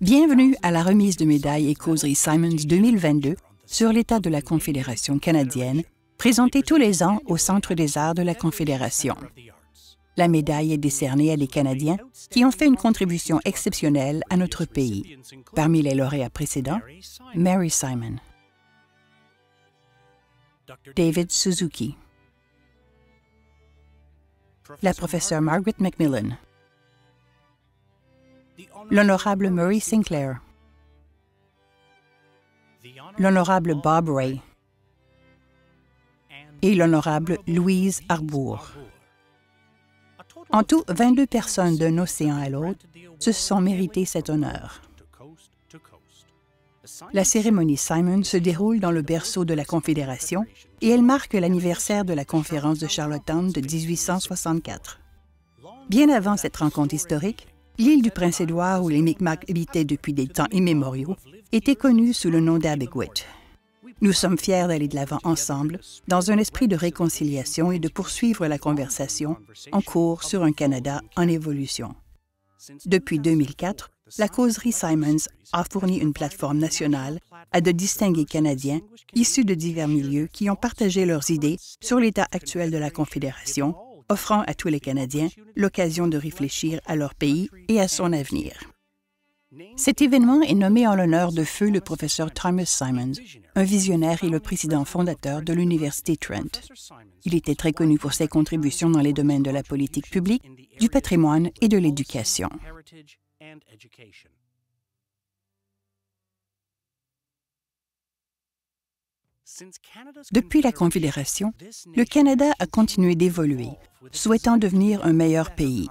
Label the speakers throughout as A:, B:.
A: Bienvenue à la remise de médailles et causeries Simons 2022 sur l'état de la Confédération canadienne, présentée tous les ans au Centre des arts de la Confédération. La médaille est décernée à des Canadiens qui ont fait une contribution exceptionnelle à notre pays. Parmi les lauréats précédents, Mary Simon, David Suzuki, la professeure Margaret McMillan, l'honorable Murray Sinclair, l'honorable Bob Ray et l'honorable Louise Arbour. En tout, 22 personnes d'un océan à l'autre se sont méritées cet honneur. La cérémonie Simon se déroule dans le berceau de la Confédération et elle marque l'anniversaire de la conférence de Charlottetown de 1864. Bien avant cette rencontre historique, L'île du Prince-Édouard, où les Micmacs habitaient depuis des temps immémoriaux, était connue sous le nom d'Abegwit. Nous sommes fiers d'aller de l'avant ensemble, dans un esprit de réconciliation et de poursuivre la conversation en cours sur un Canada en évolution. Depuis 2004, la causerie Simons a fourni une plateforme nationale à de distingués Canadiens issus de divers milieux qui ont partagé leurs idées sur l'état actuel de la Confédération offrant à tous les Canadiens l'occasion de réfléchir à leur pays et à son avenir. Cet événement est nommé en l'honneur de feu le professeur Thomas Simons, un visionnaire et le président fondateur de l'Université Trent. Il était très connu pour ses contributions dans les domaines de la politique publique, du patrimoine et de l'éducation. Depuis la Confédération, le Canada a continué d'évoluer, souhaitant devenir un meilleur pays.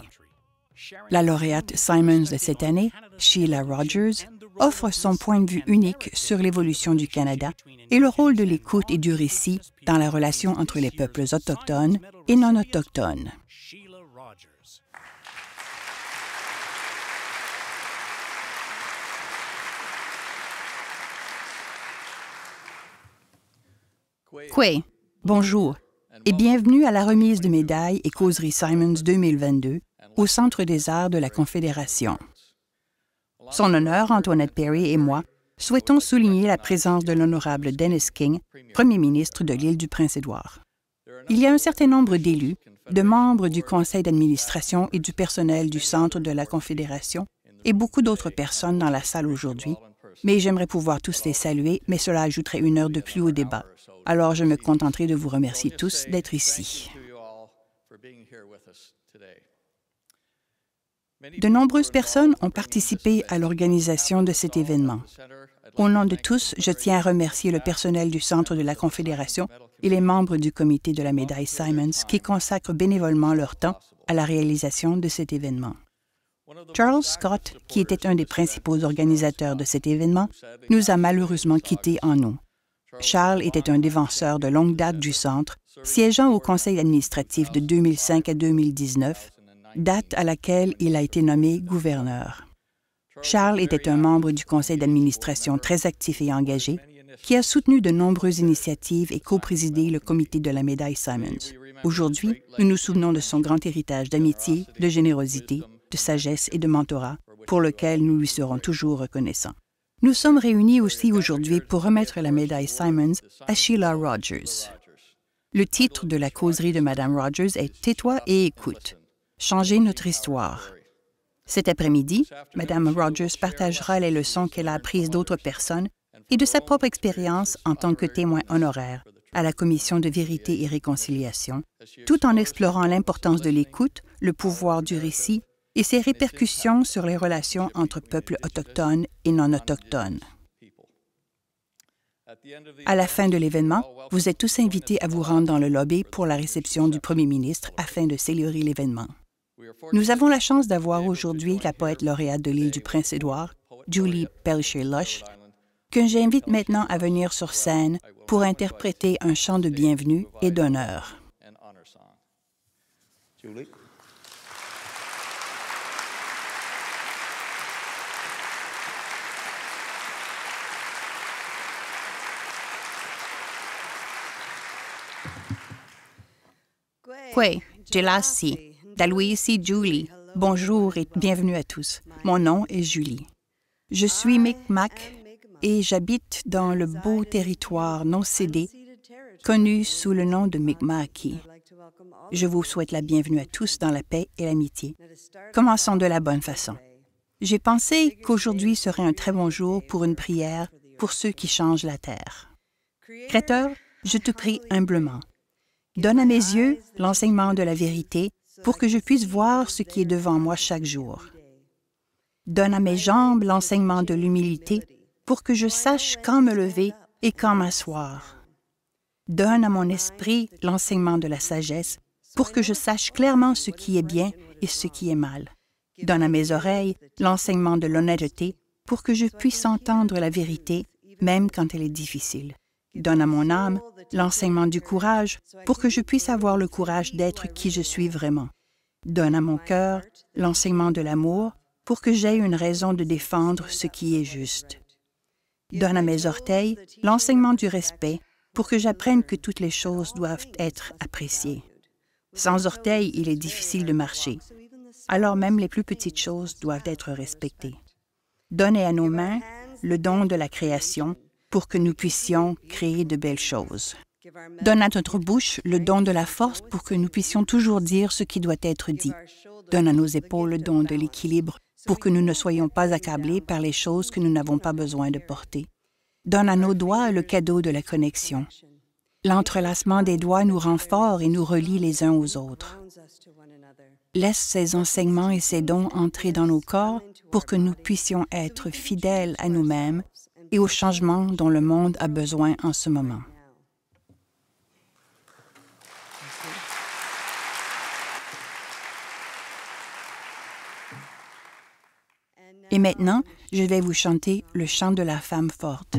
A: La lauréate Simons de cette année, Sheila Rogers, offre son point de vue unique sur l'évolution du Canada et le rôle de l'écoute et du récit dans la relation entre les peuples autochtones et non autochtones. Quay, bonjour et bienvenue à la remise de médailles et causeries Simons 2022 au Centre des arts de la Confédération. Son honneur, Antoinette Perry et moi souhaitons souligner la présence de l'honorable Dennis King, Premier ministre de l'île du Prince-Édouard. Il y a un certain nombre d'élus, de membres du conseil d'administration et du personnel du Centre de la Confédération et beaucoup d'autres personnes dans la salle aujourd'hui mais j'aimerais pouvoir tous les saluer, mais cela ajouterait une heure de plus au débat. Alors je me contenterai de vous remercier tous d'être ici. De nombreuses personnes ont participé à l'organisation de cet événement. Au nom de tous, je tiens à remercier le personnel du Centre de la Confédération et les membres du comité de la médaille Simons qui consacrent bénévolement leur temps à la réalisation de cet événement. Charles Scott, qui était un des principaux organisateurs de cet événement, nous a malheureusement quittés en nous. Charles était un défenseur de longue date du Centre, siégeant au Conseil administratif de 2005 à 2019, date à laquelle il a été nommé gouverneur. Charles était un membre du Conseil d'administration très actif et engagé, qui a soutenu de nombreuses initiatives et co-présidé le comité de la médaille Simons. Aujourd'hui, nous nous souvenons de son grand héritage d'amitié, de générosité de sagesse et de mentorat, pour lequel nous lui serons toujours reconnaissants. Nous sommes réunis aussi aujourd'hui pour remettre la médaille Simons à Sheila Rogers. Le titre de la causerie de Madame Rogers est Tais-toi et écoute. Changer notre histoire. Cet après-midi, Madame Rogers partagera les leçons qu'elle a apprises d'autres personnes et de sa propre expérience en tant que témoin honoraire à la Commission de vérité et réconciliation, tout en explorant l'importance de l'écoute, le pouvoir du récit et ses répercussions sur les relations entre peuples autochtones et non autochtones. À la fin de l'événement, vous êtes tous invités à vous rendre dans le lobby pour la réception du Premier ministre afin de célébrer l'événement. Nous avons la chance d'avoir aujourd'hui la poète lauréate de l'île du Prince-Édouard, Julie Pelcher-Lush, que j'invite maintenant à venir sur scène pour interpréter un chant de bienvenue et d'honneur. Julie. Bonjour et bienvenue à tous. Mon nom est Julie. Je suis Micmac et j'habite dans le beau territoire non cédé connu sous le nom de Mi'kma'ki. Je vous souhaite la bienvenue à tous dans la paix et l'amitié. Commençons de la bonne façon. J'ai pensé qu'aujourd'hui serait un très bon jour pour une prière pour ceux qui changent la terre. Créateur, je te prie humblement Donne à mes yeux l'enseignement de la vérité pour que je puisse voir ce qui est devant moi chaque jour. Donne à mes jambes l'enseignement de l'humilité pour que je sache quand me lever et quand m'asseoir. Donne à mon esprit l'enseignement de la sagesse pour que je sache clairement ce qui est bien et ce qui est mal. Donne à mes oreilles l'enseignement de l'honnêteté pour que je puisse entendre la vérité, même quand elle est difficile. Donne à mon âme l'enseignement du courage pour que je puisse avoir le courage d'être qui je suis vraiment. Donne à mon cœur l'enseignement de l'amour pour que j'aie une raison de défendre ce qui est juste. Donne à mes orteils l'enseignement du respect pour que j'apprenne que toutes les choses doivent être appréciées. Sans orteils, il est difficile de marcher. Alors même les plus petites choses doivent être respectées. Donnez à nos mains le don de la création pour que nous puissions créer de belles choses. Donne à notre bouche le don de la force pour que nous puissions toujours dire ce qui doit être dit. Donne à nos épaules le don de l'équilibre pour que nous ne soyons pas accablés par les choses que nous n'avons pas besoin de porter. Donne à nos doigts le cadeau de la connexion. L'entrelacement des doigts nous rend forts et nous relie les uns aux autres. Laisse ces enseignements et ces dons entrer dans nos corps pour que nous puissions être fidèles à nous-mêmes et au changement dont le monde a besoin en ce moment. Et maintenant, je vais vous chanter le chant de la femme forte.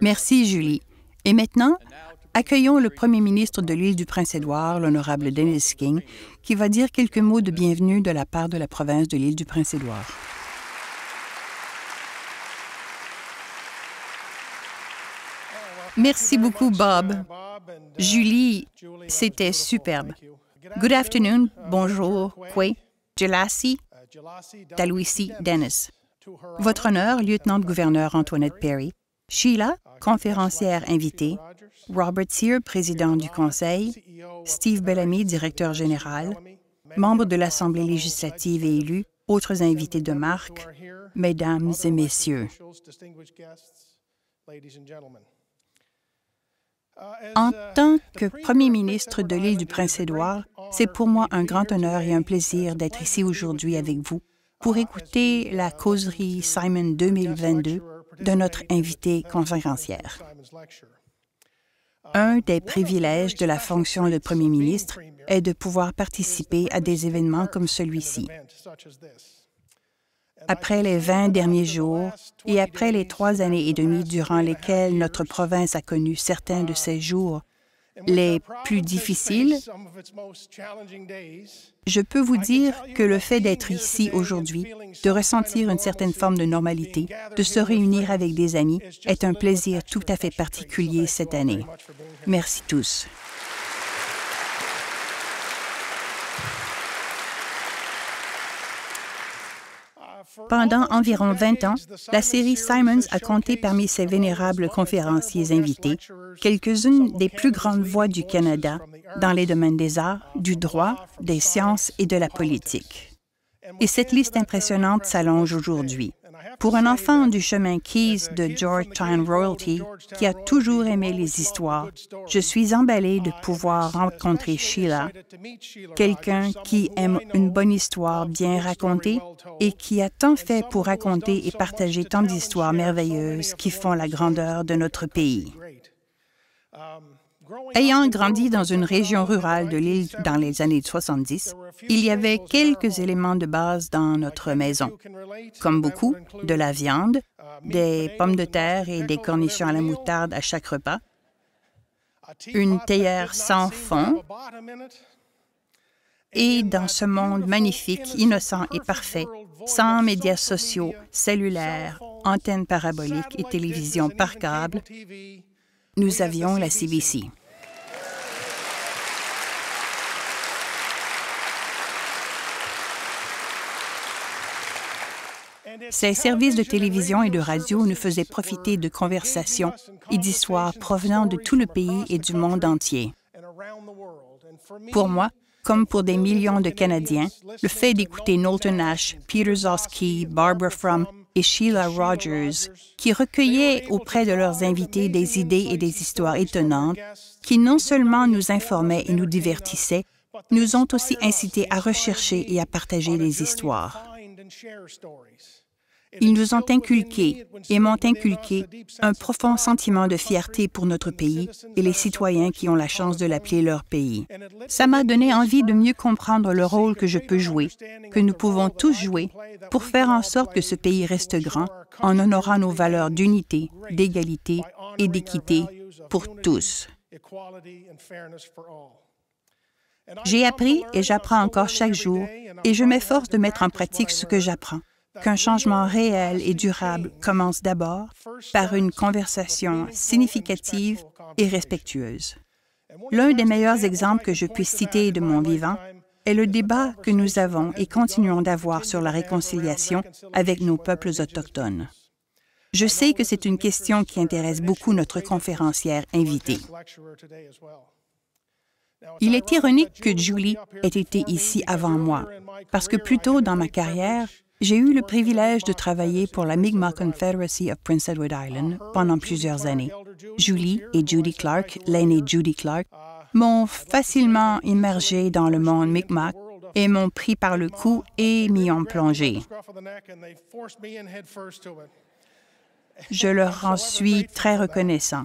A: Merci, Julie. Et maintenant, accueillons le premier ministre de l'île du Prince-Édouard, l'honorable Dennis King, qui va dire quelques mots de bienvenue de la part de la province de l'île du Prince-Édouard. Merci beaucoup, Bob. Julie, c'était superbe. Good afternoon, bonjour, Kwe, Jelassi, Talouisi, Dennis. Votre honneur, lieutenant-gouverneur Antoinette Perry, Sheila, conférencière invitée, Robert Sear, président du Conseil, Steve Bellamy, directeur général, membre de l'Assemblée législative et élus, autres invités de marque, mesdames et messieurs. En tant que Premier ministre de l'île du Prince-Édouard, c'est pour moi un grand honneur et un plaisir d'être ici aujourd'hui avec vous pour écouter la causerie Simon 2022 de notre invité conférencière. Un des privilèges de la fonction de Premier ministre est de pouvoir participer à des événements comme celui-ci. Après les 20 derniers jours et après les trois années et demie durant lesquelles notre province a connu certains de ces jours les plus difficiles, je peux vous dire que le fait d'être ici aujourd'hui, de ressentir une certaine forme de normalité, de se réunir avec des amis, est un plaisir tout à fait particulier cette année. Merci tous. Pendant environ 20 ans, la série Simons a compté parmi ses vénérables conférenciers invités quelques-unes des plus grandes voix du Canada dans les domaines des arts, du droit, des sciences et de la politique. Et cette liste impressionnante s'allonge aujourd'hui. Pour un enfant du chemin Keys de Georgetown Royalty, qui a toujours aimé les histoires, je suis emballé de pouvoir rencontrer Sheila, quelqu'un qui aime une bonne histoire bien racontée et qui a tant fait pour raconter et partager tant d'histoires merveilleuses qui font la grandeur de notre pays. Ayant grandi dans une région rurale de l'île dans les années 70, il y avait quelques éléments de base dans notre maison, comme beaucoup, de la viande, des pommes de terre et des cornichons à la moutarde à chaque repas,
B: une théière sans fond,
A: et dans ce monde magnifique, innocent et parfait, sans médias sociaux, cellulaires, antennes paraboliques et télévision par câble, nous avions la CBC. Ces services de télévision et de radio nous faisaient profiter de conversations et d'histoires provenant de tout le pays et du monde entier. Pour moi, comme pour des millions de Canadiens, le fait d'écouter Knowlton Nash, Peter Zosky, Barbara Frum et Sheila Rogers, qui recueillaient auprès de leurs invités des idées et des histoires étonnantes, qui non seulement nous informaient et nous divertissaient, nous ont aussi incités à rechercher et à partager des histoires. Ils nous ont inculqué et m'ont inculqué un profond sentiment de fierté pour notre pays et les citoyens qui ont la chance de l'appeler leur pays. Ça m'a donné envie de mieux comprendre le rôle que je peux jouer, que nous pouvons tous jouer pour faire en sorte que ce pays reste grand en honorant nos valeurs d'unité, d'égalité et d'équité pour tous. J'ai appris et j'apprends encore chaque jour et je m'efforce de mettre en pratique ce que j'apprends qu'un changement réel et durable commence d'abord par une conversation significative et respectueuse. L'un des meilleurs exemples que je puisse citer de mon vivant est le débat que nous avons et continuons d'avoir sur la réconciliation avec nos peuples autochtones. Je sais que c'est une question qui intéresse beaucoup notre conférencière invitée. Il est ironique que Julie ait été ici avant moi, parce que plus tôt dans ma carrière, j'ai eu le privilège de travailler pour la Mi'kmaq Confederacy of Prince Edward Island pendant plusieurs années. Julie et Judy Clark, l'aînée Judy Clark, m'ont facilement immergé dans le monde Mi'kmaq et m'ont pris par le cou et m'y ont plongé. Je leur en suis très reconnaissant.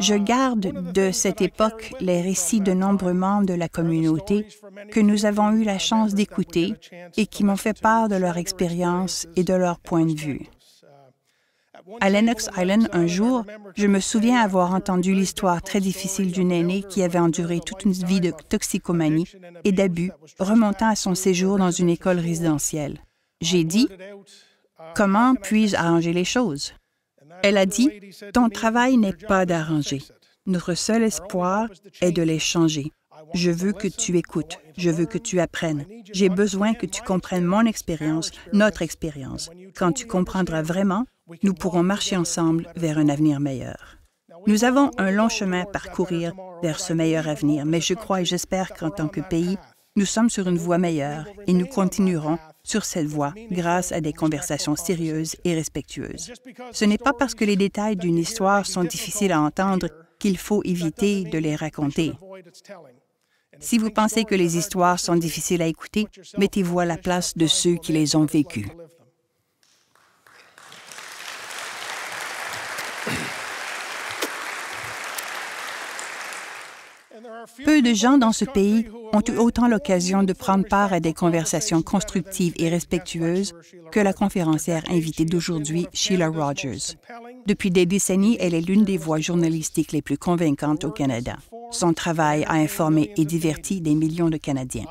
A: Je garde de cette époque les récits de nombreux membres de la communauté que nous avons eu la chance d'écouter et qui m'ont fait part de leur expérience et de leur point de vue. À Lennox Island, un jour, je me souviens avoir entendu l'histoire très difficile d'une aînée qui avait enduré toute une vie de toxicomanie et d'abus remontant à son séjour dans une école résidentielle. J'ai dit, comment puis-je arranger les choses? Elle a dit, Ton travail n'est pas d'arranger. Notre seul espoir est de les changer. Je veux que tu écoutes, je veux que tu apprennes. J'ai besoin que tu comprennes mon expérience, notre expérience. Quand tu comprendras vraiment, nous pourrons marcher ensemble vers un avenir meilleur. Nous avons un long chemin à parcourir vers ce meilleur avenir, mais je crois et j'espère qu'en tant que pays, nous sommes sur une voie meilleure et nous continuerons sur cette voie grâce à des conversations sérieuses et respectueuses. Ce n'est pas parce que les détails d'une histoire sont difficiles à entendre qu'il faut éviter de les raconter. Si vous pensez que les histoires sont difficiles à écouter, mettez-vous à la place de ceux qui les ont vécues. Peu de gens dans ce pays ont eu autant l'occasion de prendre part à des conversations constructives et respectueuses que la conférencière invitée d'aujourd'hui, Sheila Rogers. Depuis des décennies, elle est l'une des voix journalistiques les plus convaincantes au Canada. Son travail a informé et diverti des millions de Canadiens.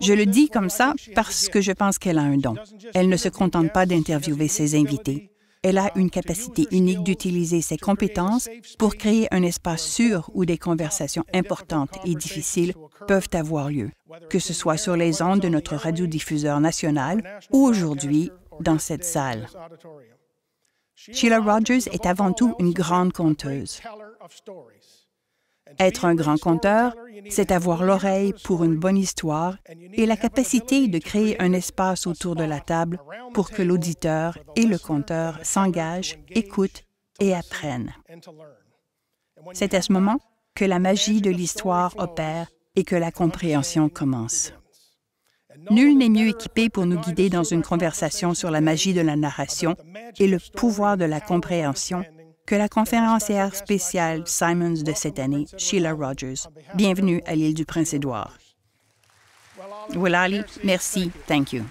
A: Je le dis comme ça parce que je pense qu'elle a un don. Elle ne se contente pas d'interviewer ses invités. Elle a une capacité unique d'utiliser ses compétences pour créer un espace sûr où des conversations importantes et difficiles peuvent avoir lieu, que ce soit sur les ondes de notre radiodiffuseur national ou aujourd'hui dans cette salle. Sheila Rogers est avant tout une grande conteuse. Être un grand conteur, c'est avoir l'oreille pour une bonne histoire et la capacité de créer un espace autour de la table pour que l'auditeur et le conteur s'engagent, écoutent et apprennent. C'est à ce moment que la magie de l'histoire opère et que la compréhension commence. Nul n'est mieux équipé pour nous guider dans une conversation sur la magie de la narration et le pouvoir de la compréhension que la conférencière spéciale Simons de cette année, Sheila Rogers. Bienvenue à l'île du Prince-Édouard. Willali, merci. Thank you.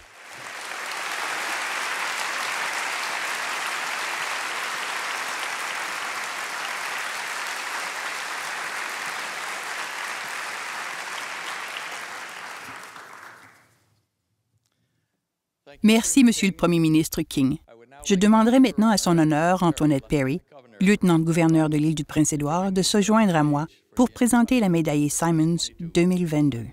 A: Merci, Monsieur le Premier ministre King. Je demanderai maintenant à son honneur Antoinette Perry lieutenant-gouverneur de l'île du Prince-Édouard, de se joindre à moi pour présenter la médaille Simons 2022.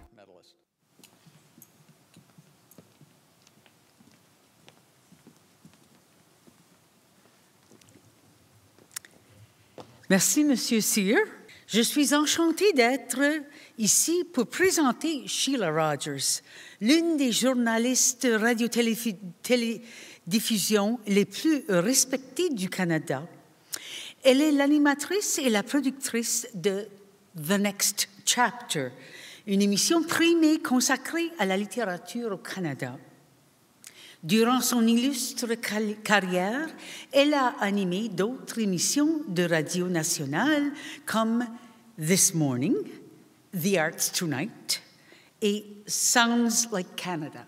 C: Merci, Monsieur Sear. Je suis enchantée d'être ici pour présenter Sheila Rogers, l'une des journalistes radio les plus respectées du Canada elle est l'animatrice et la productrice de The Next Chapter, une émission primée consacrée à la littérature au Canada. Durant son illustre carrière, elle a animé d'autres émissions de radio nationale comme
A: This Morning, The Arts Tonight
C: et Sounds Like Canada.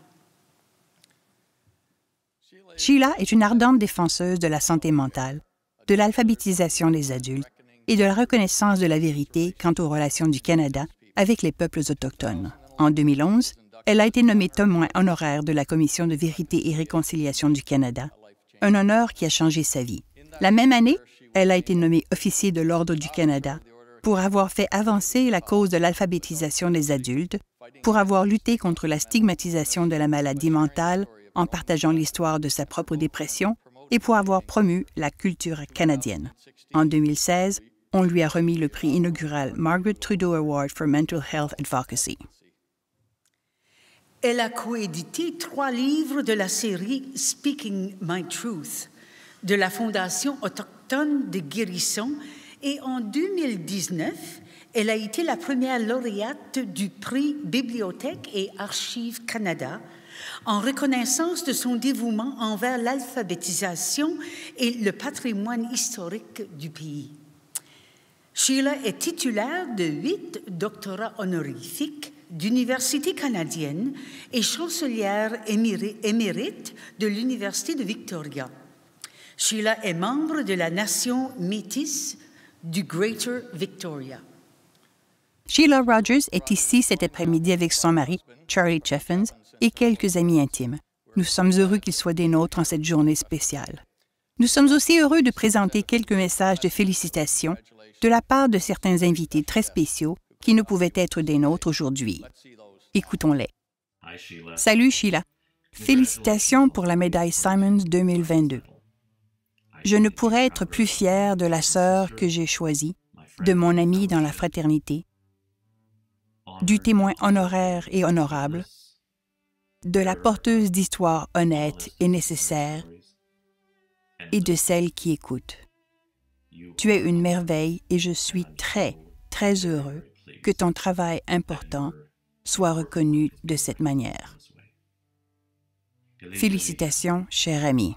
A: Sheila est une ardente défenseuse de la santé mentale de l'alphabétisation des adultes et de la reconnaissance de la vérité quant aux relations du Canada avec les peuples autochtones. En 2011, elle a été nommée témoin honoraire de la Commission de vérité et réconciliation du Canada, un honneur qui a changé sa vie. La même année, elle a été nommée officier de l'Ordre du Canada pour avoir fait avancer la cause de l'alphabétisation des adultes, pour avoir lutté contre la stigmatisation de la maladie mentale en partageant l'histoire de sa propre dépression et pour avoir promu la culture canadienne. En 2016, on lui a remis le prix inaugural Margaret Trudeau Award for Mental Health Advocacy.
C: Elle a coédité trois livres de la série Speaking My Truth de la Fondation autochtone de Guérison et en 2019, elle a été la première lauréate du prix Bibliothèque et Archives Canada en reconnaissance de son dévouement envers l'alphabétisation et le patrimoine historique du pays, Sheila est titulaire de huit doctorats honorifiques d'université canadienne et chancelière émérite de l'Université de Victoria. Sheila est membre de la nation Métis du Greater Victoria.
A: Sheila Rogers est ici cet après-midi avec son mari, Charlie Jeffins, et quelques amis intimes. Nous sommes heureux qu'ils soient des nôtres en cette journée spéciale. Nous sommes aussi heureux de présenter quelques messages de félicitations de la part de certains invités très spéciaux qui ne pouvaient être des nôtres aujourd'hui. Écoutons-les. Salut Sheila. Félicitations pour la médaille Simons 2022. Je ne pourrais être plus fier de la sœur que j'ai choisie, de mon ami dans la fraternité, du témoin honoraire et honorable, de la porteuse d'histoires honnêtes et nécessaires et de celle qui écoute. Tu es une merveille et je suis très, très heureux que ton travail important soit reconnu de cette manière. Félicitations, cher ami.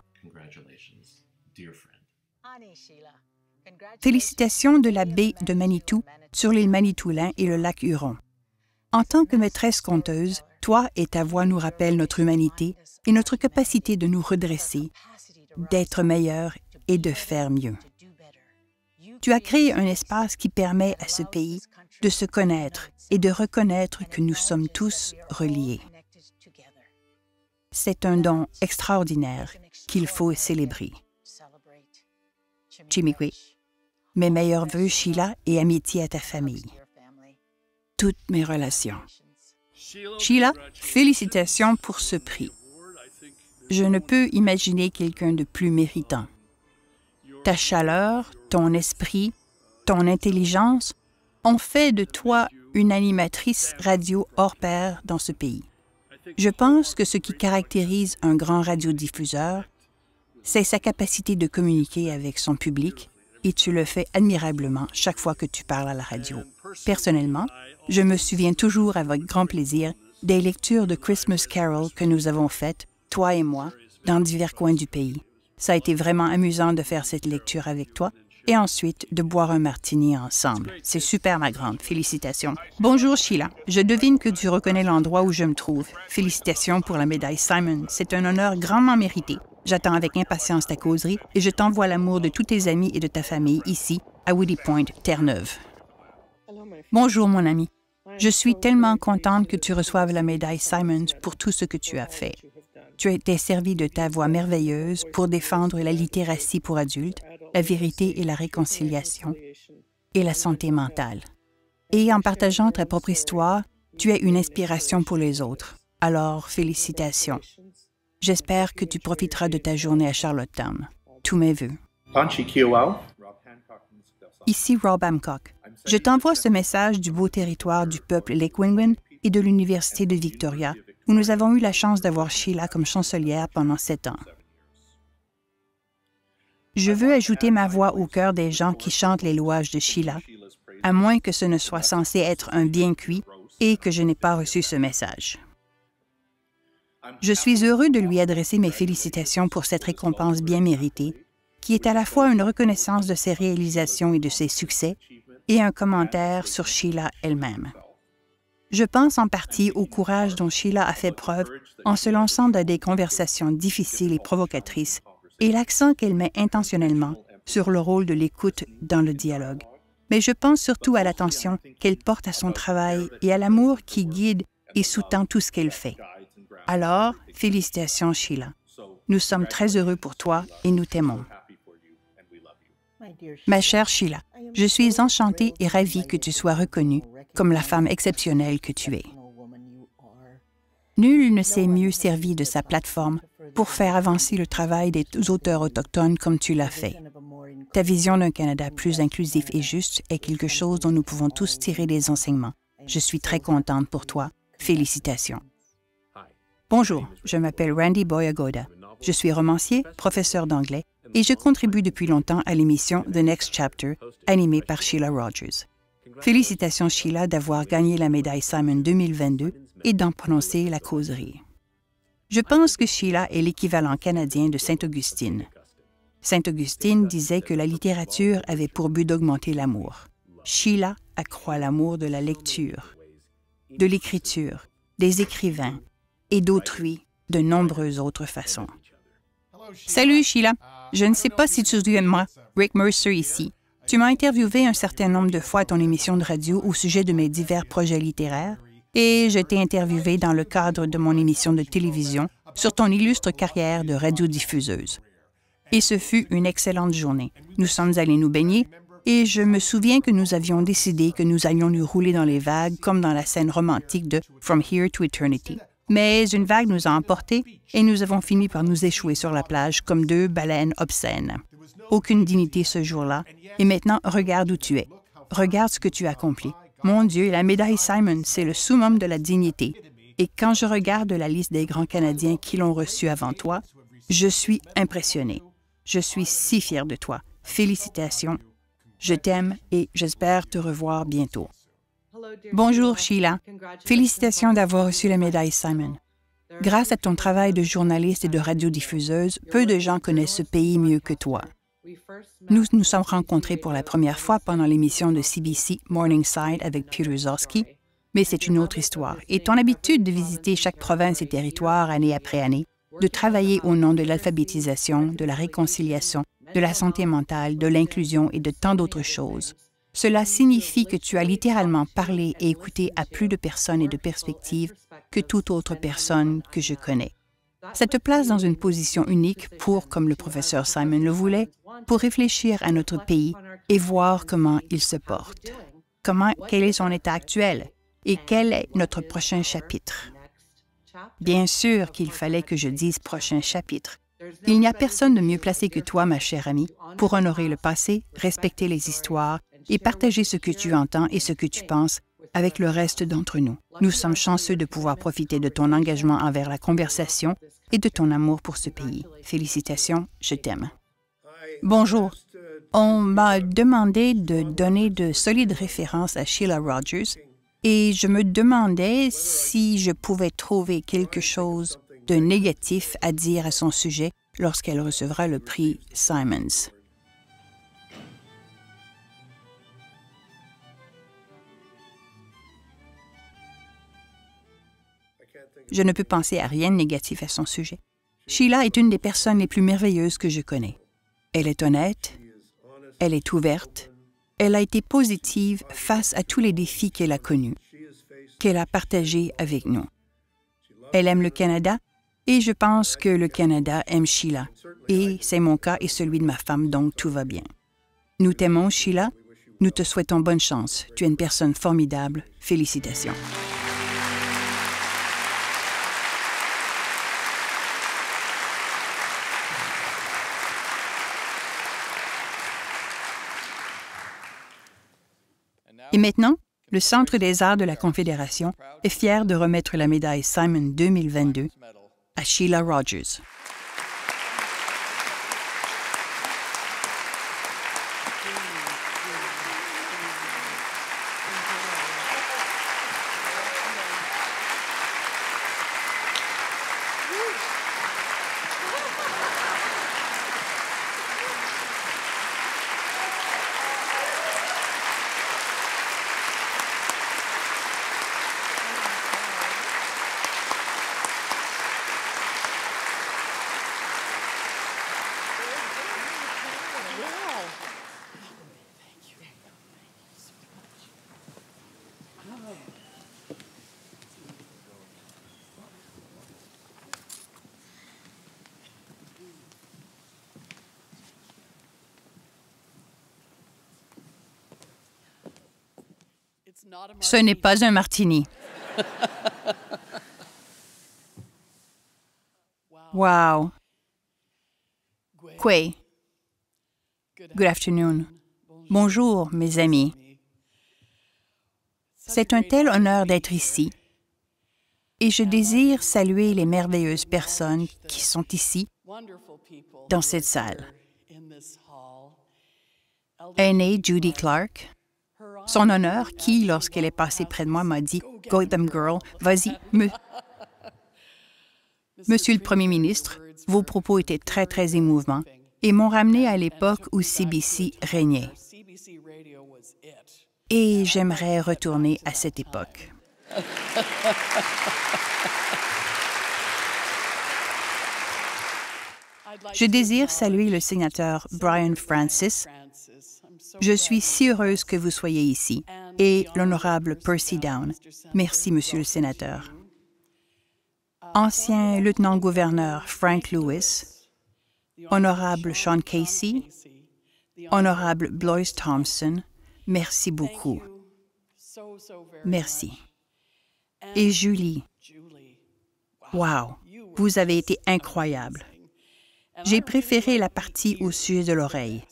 A: Félicitations de la baie de Manitou sur l'île Manitoulin et le lac Huron. En tant que maîtresse conteuse, toi et ta voix nous rappellent notre humanité et notre capacité de nous redresser, d'être meilleurs et de faire mieux. Tu as créé un espace qui permet à ce pays de se connaître et de reconnaître que nous sommes tous reliés. C'est un don extraordinaire qu'il faut célébrer. Chimiqui, mes meilleurs voeux, Sheila, et amitié à ta famille toutes mes relations. Sheila, félicitations pour ce prix. Je ne peux imaginer quelqu'un de plus méritant. Ta chaleur, ton esprit, ton intelligence ont fait de toi une animatrice radio hors pair dans ce pays. Je pense que ce qui caractérise un grand radiodiffuseur, c'est sa capacité de communiquer avec son public et tu le fais admirablement chaque fois que tu parles à la radio. Personnellement, je me souviens toujours avec grand plaisir des lectures de Christmas Carol que nous avons faites, toi et moi, dans divers coins du pays. Ça a été vraiment amusant de faire cette lecture avec toi et ensuite de boire un martini ensemble. C'est super, ma grande. Félicitations. Bonjour, Sheila. Je devine que tu reconnais l'endroit où je me trouve. Félicitations pour la médaille Simon. C'est un honneur grandement mérité. J'attends avec impatience ta causerie et je t'envoie l'amour de tous tes amis et de ta famille ici, à Woody Point, Terre-Neuve. Bonjour, mon ami. Je suis tellement contente que tu reçoives la médaille Simons pour tout ce que tu as fait. Tu as été servi de ta voix merveilleuse pour défendre la littératie pour adultes, la vérité et la réconciliation, et la santé mentale. Et en partageant ta propre histoire, tu es une inspiration pour les autres. Alors, félicitations. J'espère que tu profiteras de ta journée à Charlottetown. Tous mes vœux. Ici Rob Hancock. Je t'envoie ce message du beau territoire du peuple Lekwungen et de l'Université de Victoria, où nous avons eu la chance d'avoir Sheila comme chancelière pendant sept ans. Je veux ajouter ma voix au cœur des gens qui chantent les louages de Sheila, à moins que ce ne soit censé être un bien cuit et que je n'ai pas reçu ce message. Je suis heureux de lui adresser mes félicitations pour cette récompense bien méritée, qui est à la fois une reconnaissance de ses réalisations et de ses succès, et un commentaire sur Sheila elle-même. Je pense en partie au courage dont Sheila a fait preuve en se lançant dans des conversations difficiles et provocatrices, et l'accent qu'elle met intentionnellement sur le rôle de l'écoute dans le dialogue. Mais je pense surtout à l'attention qu'elle porte à son travail et à l'amour qui guide et sous-tend tout ce qu'elle fait. Alors, félicitations Sheila. Nous sommes très heureux pour toi et nous t'aimons. Ma chère Sheila, je suis enchantée et ravie que tu sois reconnue comme la femme exceptionnelle que tu es. Nul ne s'est mieux servi de sa plateforme pour faire avancer le travail des auteurs autochtones comme tu l'as fait. Ta vision d'un Canada plus inclusif et juste est quelque chose dont nous pouvons tous tirer des enseignements. Je suis très contente pour toi. Félicitations. Bonjour, je m'appelle Randy Boyagoda. Je suis romancier, professeur d'anglais et je contribue depuis longtemps à l'émission The Next Chapter, animée par Sheila Rogers. Félicitations Sheila d'avoir gagné la médaille Simon 2022 et d'en prononcer la causerie. Je pense que Sheila est l'équivalent canadien de Saint-Augustine. Saint-Augustine disait que la littérature avait pour but d'augmenter l'amour. Sheila accroît l'amour de la lecture, de l'écriture, des écrivains, et d'autrui de nombreuses autres façons. Salut Sheila, je ne sais pas si tu te souviens de moi, Rick Mercer ici. Tu m'as interviewé un certain nombre de fois à ton émission de radio au sujet de mes divers projets littéraires et je t'ai interviewé dans le cadre de mon émission de télévision sur ton illustre carrière de radiodiffuseuse. Et ce fut une excellente journée. Nous sommes allés nous baigner et je me souviens que nous avions décidé que nous allions nous rouler dans les vagues comme dans la scène romantique de From Here to Eternity. Mais une vague nous a emportés et nous avons fini par nous échouer sur la plage comme deux baleines obscènes. Aucune dignité ce jour-là. Et maintenant, regarde où tu es. Regarde ce que tu as accompli. Mon Dieu, la médaille Simon, c'est le summum de la dignité. Et quand je regarde la liste des grands Canadiens qui l'ont reçue avant toi, je suis impressionné. Je suis si fier de toi. Félicitations. Je t'aime et j'espère te revoir bientôt. Bonjour Sheila. Félicitations d'avoir reçu la médaille Simon. Grâce à ton travail de journaliste et de radiodiffuseuse, peu de gens connaissent ce pays mieux que toi. Nous nous sommes rencontrés pour la première fois pendant l'émission de CBC Morningside avec Peter Zorsky, mais c'est une autre histoire. Et ton habitude de visiter chaque province et territoire année après année, de travailler au nom de l'alphabétisation, de la réconciliation, de la santé mentale, de l'inclusion et de tant d'autres choses cela signifie que tu as littéralement parlé et écouté à plus de personnes et de perspectives que toute autre personne que je connais. Ça te place dans une position unique pour, comme le professeur Simon le voulait, pour réfléchir à notre pays et voir comment il se porte, comment, quel est son état actuel et quel est notre prochain chapitre. Bien sûr qu'il fallait que je dise prochain chapitre. Il n'y a personne de mieux placé que toi, ma chère amie, pour honorer le passé, respecter les histoires et partager ce que tu entends et ce que tu penses avec le reste d'entre nous. Nous sommes chanceux de pouvoir profiter de ton engagement envers la conversation et de ton amour pour ce pays. Félicitations, je t'aime. Bonjour. On m'a demandé de donner de solides références à Sheila Rogers et je me demandais si je pouvais trouver quelque chose de négatif à dire à son sujet lorsqu'elle recevra le prix Simons. Je ne peux penser à rien de négatif à son sujet. Sheila est une des personnes les plus merveilleuses que je connais. Elle est honnête, elle est ouverte, elle a été positive face à tous les défis qu'elle a connus, qu'elle a partagés avec nous. Elle aime le Canada et je pense que le Canada aime Sheila. Et c'est mon cas et celui de ma femme, donc tout va bien. Nous t'aimons, Sheila. Nous te souhaitons bonne chance. Tu es une personne formidable. Félicitations. Et maintenant, le Centre des arts de la Confédération est fier de remettre la médaille Simon 2022 à Sheila Rogers. Ce n'est pas un martini. Wow. Quay. Good afternoon. Bonjour, mes amis. C'est un tel honneur d'être ici. Et je désire saluer les merveilleuses personnes qui sont ici, dans cette salle. Aînée Judy Clark, son honneur, qui, lorsqu'elle est passée près de moi, m'a dit Go them girl, vas-y, me. Monsieur le Premier ministre, vos propos étaient très, très émouvants et m'ont ramené à l'époque où CBC régnait. Et j'aimerais retourner à cette époque. Je désire saluer le sénateur Brian Francis je suis si heureuse que vous soyez ici et l'honorable Percy Down. Merci, Monsieur le Sénateur. Ancien lieutenant-gouverneur Frank Lewis, honorable Sean Casey, honorable Blois Thompson, merci beaucoup. Merci. Et Julie, wow, vous avez été incroyable. J'ai préféré la partie au sujet de l'oreille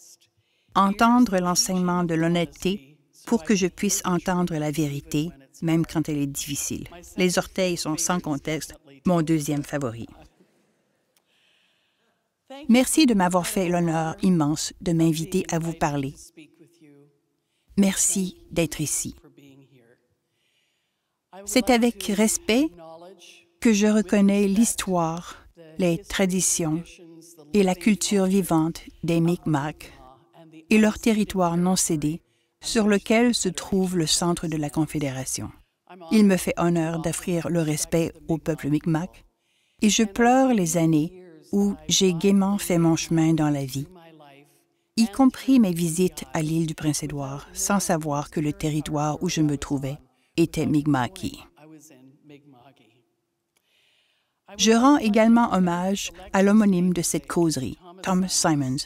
A: entendre l'enseignement de l'honnêteté pour que je puisse entendre la vérité, même quand elle est difficile. Les orteils sont sans contexte mon deuxième favori. Merci de m'avoir fait l'honneur immense de m'inviter à vous parler. Merci d'être ici. C'est avec respect que je reconnais l'histoire, les traditions et la culture vivante des Micmacs et leur territoire non cédé, sur lequel se trouve le centre de la Confédération. Il me fait honneur d'offrir le respect au peuple Mi'kmaq, et je pleure les années où j'ai gaiement fait mon chemin dans la vie, y compris mes visites à l'île du Prince-Édouard, sans savoir que le territoire où je me trouvais était Mi'kmaqi. Je rends également hommage à l'homonyme de cette causerie, Thomas Simons,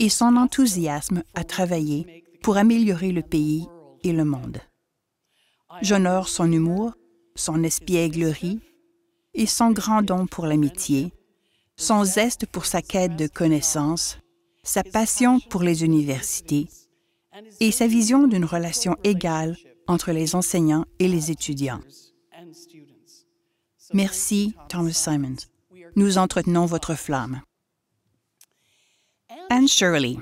A: et son enthousiasme à travailler pour améliorer le pays et le monde. J'honore son humour, son espièglerie et son grand don pour l'amitié, son zeste pour sa quête de connaissances, sa passion pour les universités et sa vision d'une relation égale entre les enseignants et les étudiants. Merci, Thomas Simons. Nous entretenons votre flamme and Shirley.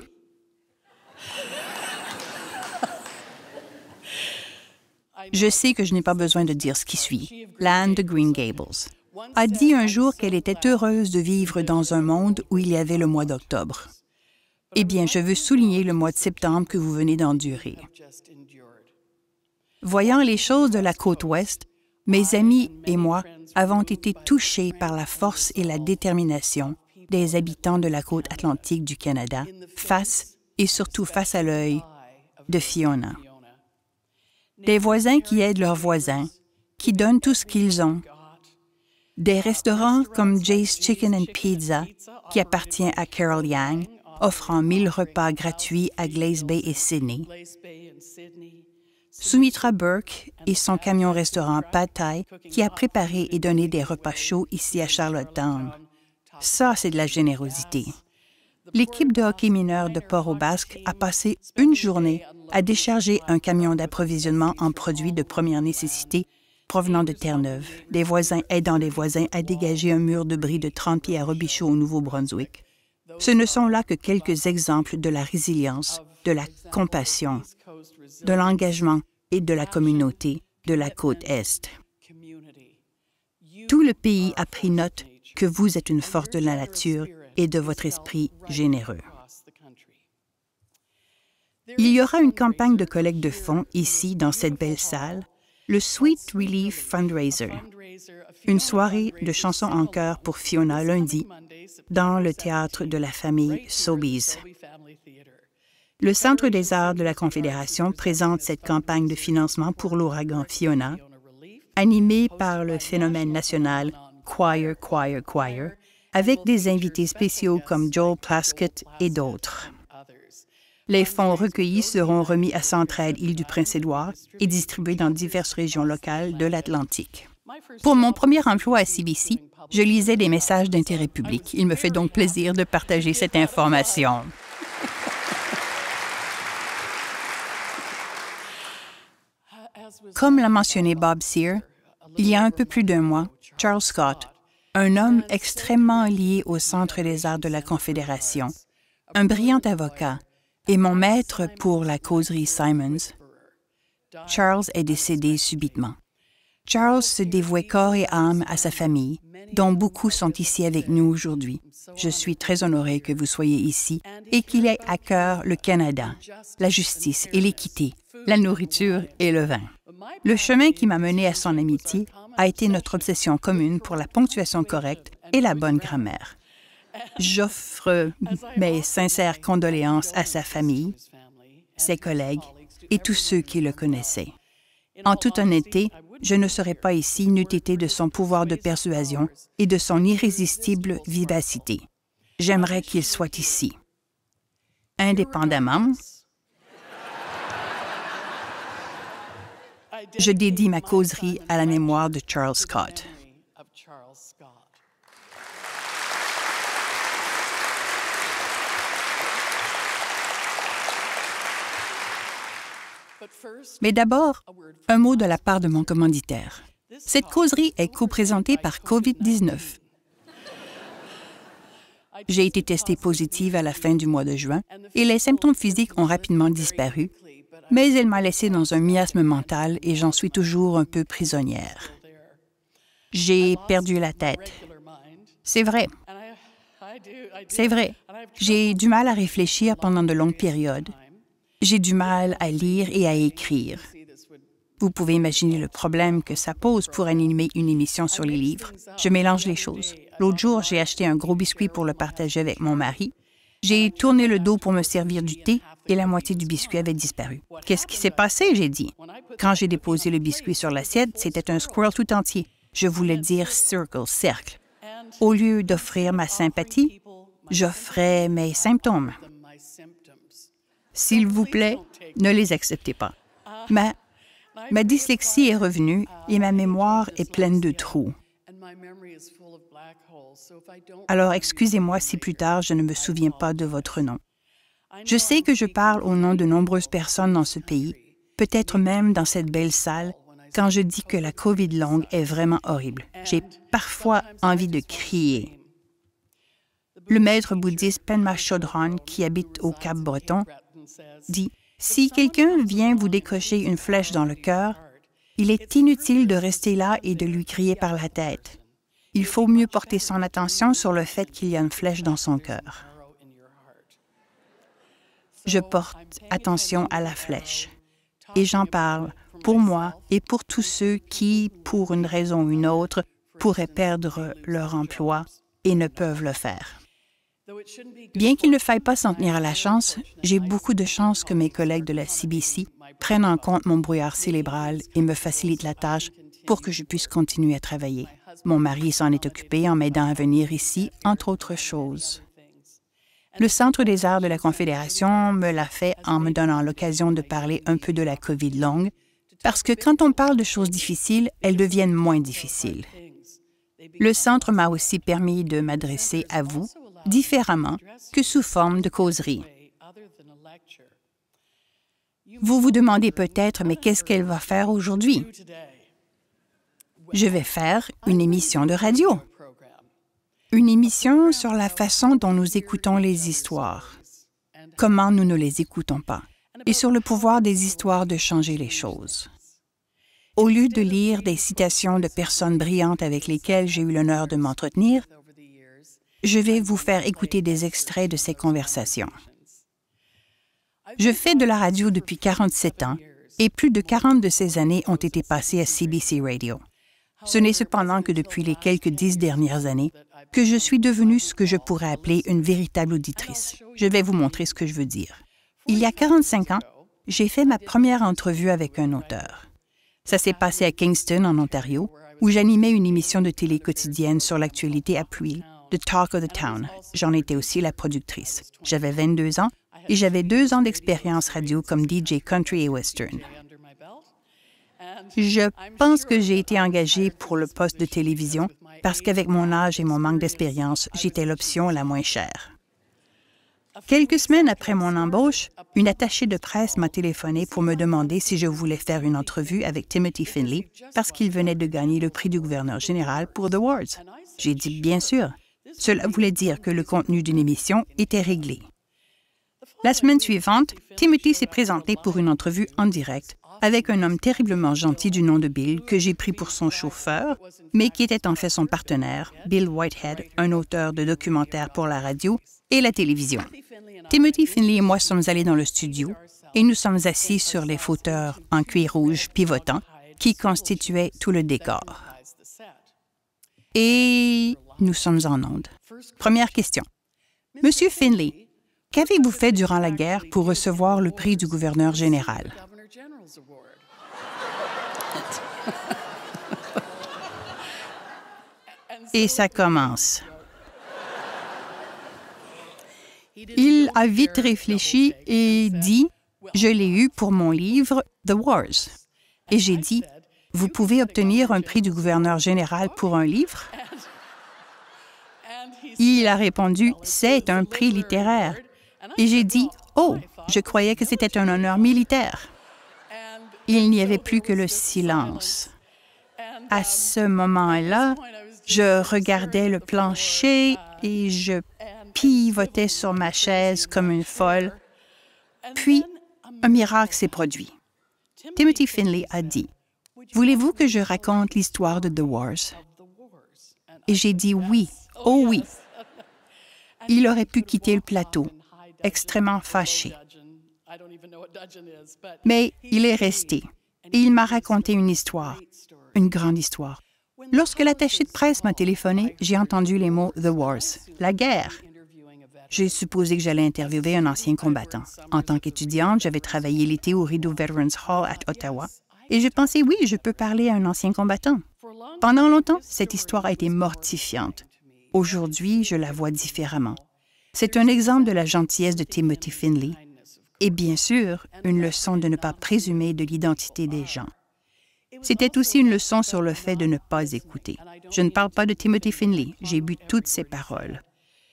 A: Je sais que je n'ai pas besoin de dire ce qui suit. land de Green Gables a dit un jour qu'elle était heureuse de vivre dans un monde où il y avait le mois d'octobre. Eh bien, je veux souligner le mois de septembre que vous venez d'endurer. Voyant les choses de la côte ouest, mes amis et moi avons été touchés par la force et la détermination des habitants de la côte atlantique du Canada face et surtout face à l'œil de Fiona. Des voisins qui aident leurs voisins, qui donnent tout ce qu'ils ont. Des restaurants comme Jay's Chicken and Pizza, qui appartient à Carol Yang, offrant 1000 repas gratuits à Glace Bay et Sydney. Sumitra Burke et son camion-restaurant Pad Thai, qui a préparé et donné des repas chauds ici à Charlottetown. Ça, c'est de la générosité. L'équipe de hockey mineur de Port-au-Basque a passé une journée à décharger un camion d'approvisionnement en produits de première nécessité provenant de Terre-Neuve, des voisins aidant les voisins à dégager un mur de bris de 30 pieds à Robichaud au Nouveau-Brunswick. Ce ne sont là que quelques exemples de la résilience, de la compassion, de l'engagement et de la communauté de la côte Est. Tout le pays a pris note que vous êtes une force de la nature et de votre esprit généreux. Il y aura une campagne de collecte de fonds ici, dans cette belle salle, le Sweet Relief Fundraiser, une soirée de chansons en chœur pour Fiona lundi, dans le théâtre de la famille Sobeys. Le Centre des arts de la Confédération présente cette campagne de financement pour l'ouragan Fiona, animée par le phénomène national Choir, Choir, Choir, avec des invités spéciaux comme Joel Plaskett et d'autres. Les fonds recueillis seront remis à Centraide Île-du-Prince-Édouard et distribués dans diverses régions locales de l'Atlantique. Pour mon premier emploi à CBC, je lisais des messages d'intérêt public. Il me fait donc plaisir de partager cette information. Comme l'a mentionné Bob Sear, il y a un peu plus d'un mois, Charles Scott, un homme extrêmement lié au Centre des arts de la Confédération, un brillant avocat et mon maître pour la causerie Simons. Charles est décédé subitement. Charles se dévouait corps et âme à sa famille, dont beaucoup sont ici avec nous aujourd'hui. Je suis très honoré que vous soyez ici et qu'il ait à cœur le Canada, la justice et l'équité, la nourriture et le vin. Le chemin qui m'a mené à son amitié a été notre obsession commune pour la ponctuation correcte et la bonne grammaire. J'offre mes sincères condoléances à sa famille, ses collègues et tous ceux qui le connaissaient. En toute honnêteté, je ne serais pas ici n'eût été de son pouvoir de persuasion et de son irrésistible vivacité. J'aimerais qu'il soit ici. Indépendamment, Je dédie ma causerie à la mémoire de Charles Scott. Mais d'abord, un mot de la part de mon commanditaire. Cette causerie est co-présentée par COVID-19. J'ai été testée positive à la fin du mois de juin et les symptômes physiques ont rapidement disparu mais elle m'a laissé dans un miasme mental et j'en suis toujours un peu prisonnière. J'ai perdu la tête. C'est vrai. C'est vrai. J'ai du mal à réfléchir pendant de longues périodes. J'ai du mal à lire et à écrire. Vous pouvez imaginer le problème que ça pose pour animer une émission sur les livres. Je mélange les choses. L'autre jour, j'ai acheté un gros biscuit pour le partager avec mon mari. J'ai tourné le dos pour me servir du thé et la moitié du biscuit avait disparu. Qu'est-ce qui s'est passé? j'ai dit. Quand j'ai déposé le biscuit sur l'assiette, c'était un squirrel tout entier. Je voulais dire circle, cercle. Au lieu d'offrir ma sympathie, j'offrais mes symptômes. S'il vous plaît, ne les acceptez pas. Ma, ma dyslexie est revenue et ma mémoire est pleine de trous. Alors excusez-moi si plus tard je ne me souviens pas de votre nom. Je sais que je parle au nom de nombreuses personnes dans ce pays, peut-être même dans cette belle salle, quand je dis que la COVID longue est vraiment horrible. J'ai parfois envie de crier. Le maître bouddhiste Penma Chodron, qui habite au Cap Breton, dit Si quelqu'un vient vous décocher une flèche dans le cœur, il est inutile de rester là et de lui crier par la tête il faut mieux porter son attention sur le fait qu'il y a une flèche dans son cœur. Je porte attention à la flèche et j'en parle pour moi et pour tous ceux qui, pour une raison ou une autre, pourraient perdre leur emploi et ne peuvent le faire. Bien qu'il ne faille pas s'en tenir à la chance, j'ai beaucoup de chance que mes collègues de la CBC prennent en compte mon brouillard cérébral et me facilitent la tâche pour que je puisse continuer à travailler. Mon mari s'en est occupé en m'aidant à venir ici, entre autres choses. Le Centre des arts de la Confédération me l'a fait en me donnant l'occasion de parler un peu de la COVID longue, parce que quand on parle de choses difficiles, elles deviennent moins difficiles. Le Centre m'a aussi permis de m'adresser à vous différemment que sous forme de causerie. Vous vous demandez peut-être, mais qu'est-ce qu'elle va faire aujourd'hui? je vais faire une émission de radio. Une émission sur la façon dont nous écoutons les histoires, comment nous ne les écoutons pas, et sur le pouvoir des histoires de changer les choses. Au lieu de lire des citations de personnes brillantes avec lesquelles j'ai eu l'honneur de m'entretenir, je vais vous faire écouter des extraits de ces conversations. Je fais de la radio depuis 47 ans et plus de 40 de ces années ont été passées à CBC Radio. Ce n'est cependant que depuis les quelques dix dernières années que je suis devenue ce que je pourrais appeler une véritable auditrice. Je vais vous montrer ce que je veux dire. Il y a 45 ans, j'ai fait ma première entrevue avec un auteur. Ça s'est passé à Kingston, en Ontario, où j'animais une émission de télé quotidienne sur l'actualité à The Talk of the Town. J'en étais aussi la productrice. J'avais 22 ans et j'avais deux ans d'expérience radio comme DJ country et western. Je pense que j'ai été engagée pour le poste de télévision parce qu'avec mon âge et mon manque d'expérience, j'étais l'option la moins chère. Quelques semaines après mon embauche, une attachée de presse m'a téléphoné pour me demander si je voulais faire une entrevue avec Timothy Finley parce qu'il venait de gagner le prix du gouverneur général pour The Words. J'ai dit bien sûr. Cela voulait dire que le contenu d'une émission était réglé. La semaine suivante, Timothy s'est présenté pour une entrevue en direct avec un homme terriblement gentil du nom de Bill que j'ai pris pour son chauffeur, mais qui était en fait son partenaire, Bill Whitehead, un auteur de documentaires pour la radio et la télévision. Timothy Finley et moi sommes allés dans le studio et nous sommes assis sur les fauteurs en cuir rouge pivotant qui constituaient tout le décor. Et nous sommes en onde. Première question. Monsieur Finley, qu'avez-vous fait durant la guerre pour recevoir le prix du gouverneur général? Et ça commence. Il a vite réfléchi et dit, je l'ai eu pour mon livre The Wars. Et j'ai dit, vous pouvez obtenir un prix du gouverneur général pour un livre? Il a répondu, c'est un prix littéraire. Et j'ai dit, oh, je croyais que c'était un honneur militaire il n'y avait plus que le silence. À ce moment-là, je regardais le plancher et je pivotais sur ma chaise comme une folle. Puis, un miracle s'est produit. Timothy Finley a dit, Voulez-vous que je raconte l'histoire de The Wars? Et j'ai dit oui, oh oui. Il aurait pu quitter le plateau, extrêmement fâché. Mais il est resté et il m'a raconté une histoire, une grande histoire. Lorsque l'attaché de presse m'a téléphoné, j'ai entendu les mots The Wars, la guerre. J'ai supposé que j'allais interviewer un ancien combattant. En tant qu'étudiante, j'avais travaillé l'été au Rideau Veterans Hall à Ottawa et j'ai pensé, oui, je peux parler à un ancien combattant. Pendant longtemps, cette histoire a été mortifiante. Aujourd'hui, je la vois différemment. C'est un exemple de la gentillesse de Timothy Finley, et bien sûr une leçon de ne pas présumer de l'identité des gens. C'était aussi une leçon sur le fait de ne pas écouter. Je ne parle pas de Timothy Finley, j'ai bu toutes ses paroles.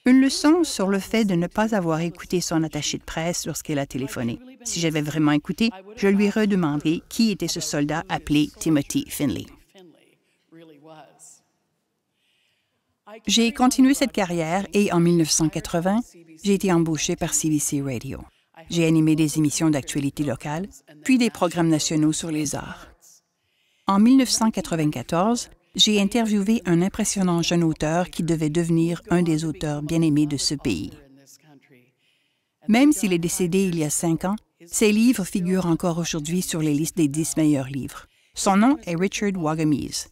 A: Une leçon sur le fait de ne pas avoir écouté son attaché de presse lorsqu'elle a téléphoné. Si j'avais vraiment écouté, je lui redemanderais qui était ce soldat appelé Timothy Finley. J'ai continué cette carrière et en 1980, j'ai été embauché par CBC Radio. J'ai animé des émissions d'actualité locale, puis des programmes nationaux sur les arts. En 1994, j'ai interviewé un impressionnant jeune auteur qui devait devenir un des auteurs bien-aimés de ce pays. Même s'il est décédé il y a cinq ans, ses livres figurent encore aujourd'hui sur les listes des dix meilleurs livres. Son nom est Richard Wagamese.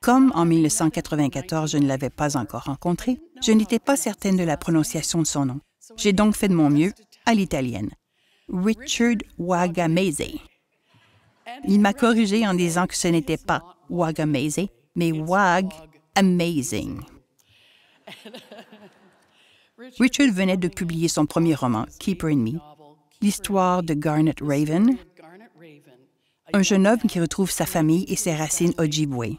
A: Comme en 1994, je ne l'avais pas encore rencontré, je n'étais pas certaine de la prononciation de son nom. J'ai donc fait de mon mieux à l'italienne, Richard Wagamese. Il m'a corrigé en disant que ce n'était pas Wagamese, mais Wag Amazing. Richard venait de publier son premier roman, Keeper in Me, l'histoire de Garnet Raven, un jeune homme qui retrouve sa famille et ses racines Ojibwe.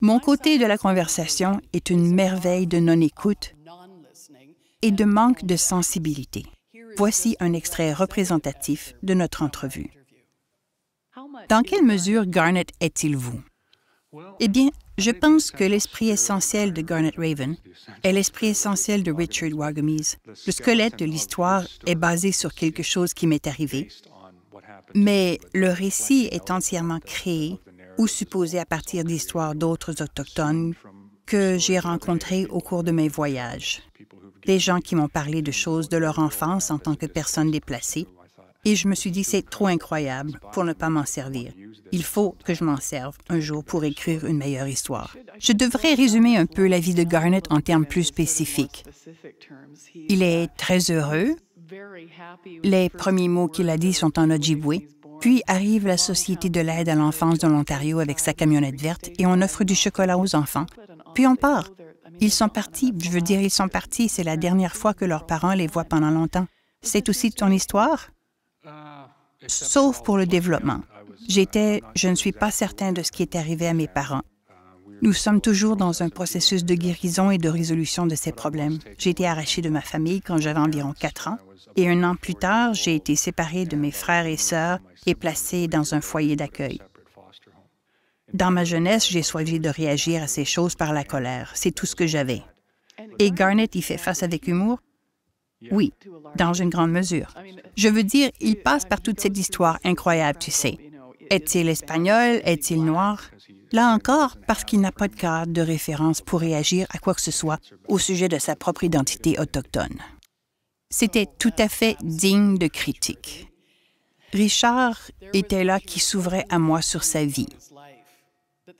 A: Mon côté de la conversation est une merveille de non-écoute et de manque de sensibilité. Voici un extrait représentatif de notre entrevue. Dans quelle mesure Garnet est-il vous? Eh bien, je pense que l'esprit essentiel de Garnet Raven est l'esprit essentiel de Richard Wagamese. Le squelette de l'histoire est basé sur quelque chose qui m'est arrivé, mais le récit est entièrement créé ou supposé à partir d'histoires d'autres Autochtones que j'ai rencontrées au cours de mes voyages des gens qui m'ont parlé de choses de leur enfance en tant que personne déplacée, et je me suis dit c'est trop incroyable pour ne pas m'en servir. Il faut que je m'en serve un jour pour écrire une meilleure histoire. Je devrais résumer un peu la vie de Garnett en termes plus spécifiques. Il est très heureux. Les premiers mots qu'il a dit sont en Ojibwe. Puis arrive la Société de l'aide à l'enfance de l'Ontario avec sa camionnette verte et on offre du chocolat aux enfants. Puis on part. Ils sont partis, je veux dire, ils sont partis. C'est la dernière fois que leurs parents les voient pendant longtemps. C'est aussi ton histoire? Sauf pour le développement. J'étais, je ne suis pas certain de ce qui est arrivé à mes parents. Nous sommes toujours dans un processus de guérison et de résolution de ces problèmes. J'ai été arraché de ma famille quand j'avais environ quatre ans, et un an plus tard, j'ai été séparé de mes frères et sœurs et placé dans un foyer d'accueil. Dans ma jeunesse, j'ai choisi de réagir à ces choses par la colère. C'est tout ce que j'avais. Et Garnett y fait face avec humour. Oui, dans une grande mesure. Je veux dire, il passe par toute cette histoire incroyable, tu sais. Est-il espagnol? Est-il noir? Là encore, parce qu'il n'a pas de cadre de référence pour réagir à quoi que ce soit au sujet de sa propre identité autochtone. C'était tout à fait digne de critique. Richard était là qui s'ouvrait à moi sur sa vie,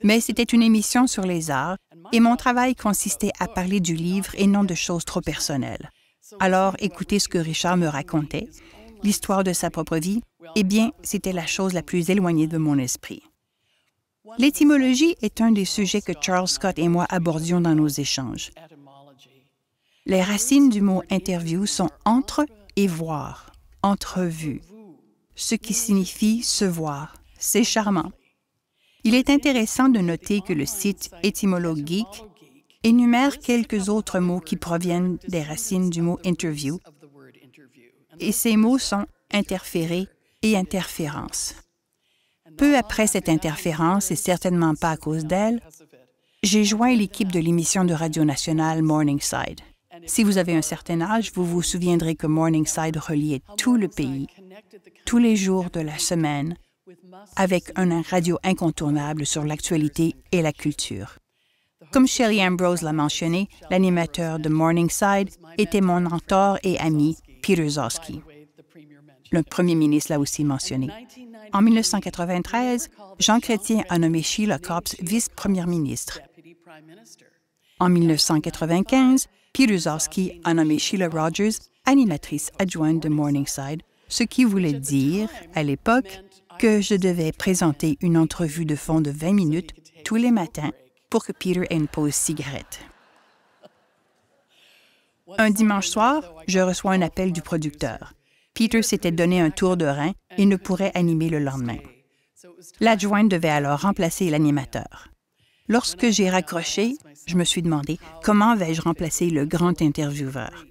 A: mais c'était une émission sur les arts et mon travail consistait à parler du livre et non de choses trop personnelles. Alors, écoutez ce que Richard me racontait, l'histoire de sa propre vie, eh bien, c'était la chose la plus éloignée de mon esprit. L'étymologie est un des sujets que Charles Scott et moi abordions dans nos échanges. Les racines du mot interview sont entre et voir, entrevue, ce qui signifie se voir. C'est charmant. Il est intéressant de noter que le site étymologique énumère quelques autres mots qui proviennent des racines du mot interview, et ces mots sont interférer et interférence. Peu après cette interférence, et certainement pas à cause d'elle, j'ai joint l'équipe de l'émission de Radio Nationale Morningside. Si vous avez un certain âge, vous vous souviendrez que Morningside reliait tout le pays, tous les jours de la semaine, avec un radio incontournable sur l'actualité et la culture. Comme Sherry Ambrose l'a mentionné, l'animateur de Morningside était mon mentor et ami, Peter Zosky. Le premier ministre l'a aussi mentionné. En 1993, Jean Chrétien a nommé Sheila Copps vice-première ministre. En 1995, Peter Zosky a nommé Sheila Rogers animatrice adjointe de Morningside, ce qui voulait dire, à l'époque, que je devais présenter une entrevue de fond de 20 minutes tous les matins pour que Peter ait une pause cigarette. Un dimanche soir, je reçois un appel du producteur. Peter s'était donné un tour de rein et ne pourrait animer le lendemain. L'adjointe devait alors remplacer l'animateur. Lorsque j'ai raccroché, je me suis demandé comment vais-je remplacer le grand intervieweur.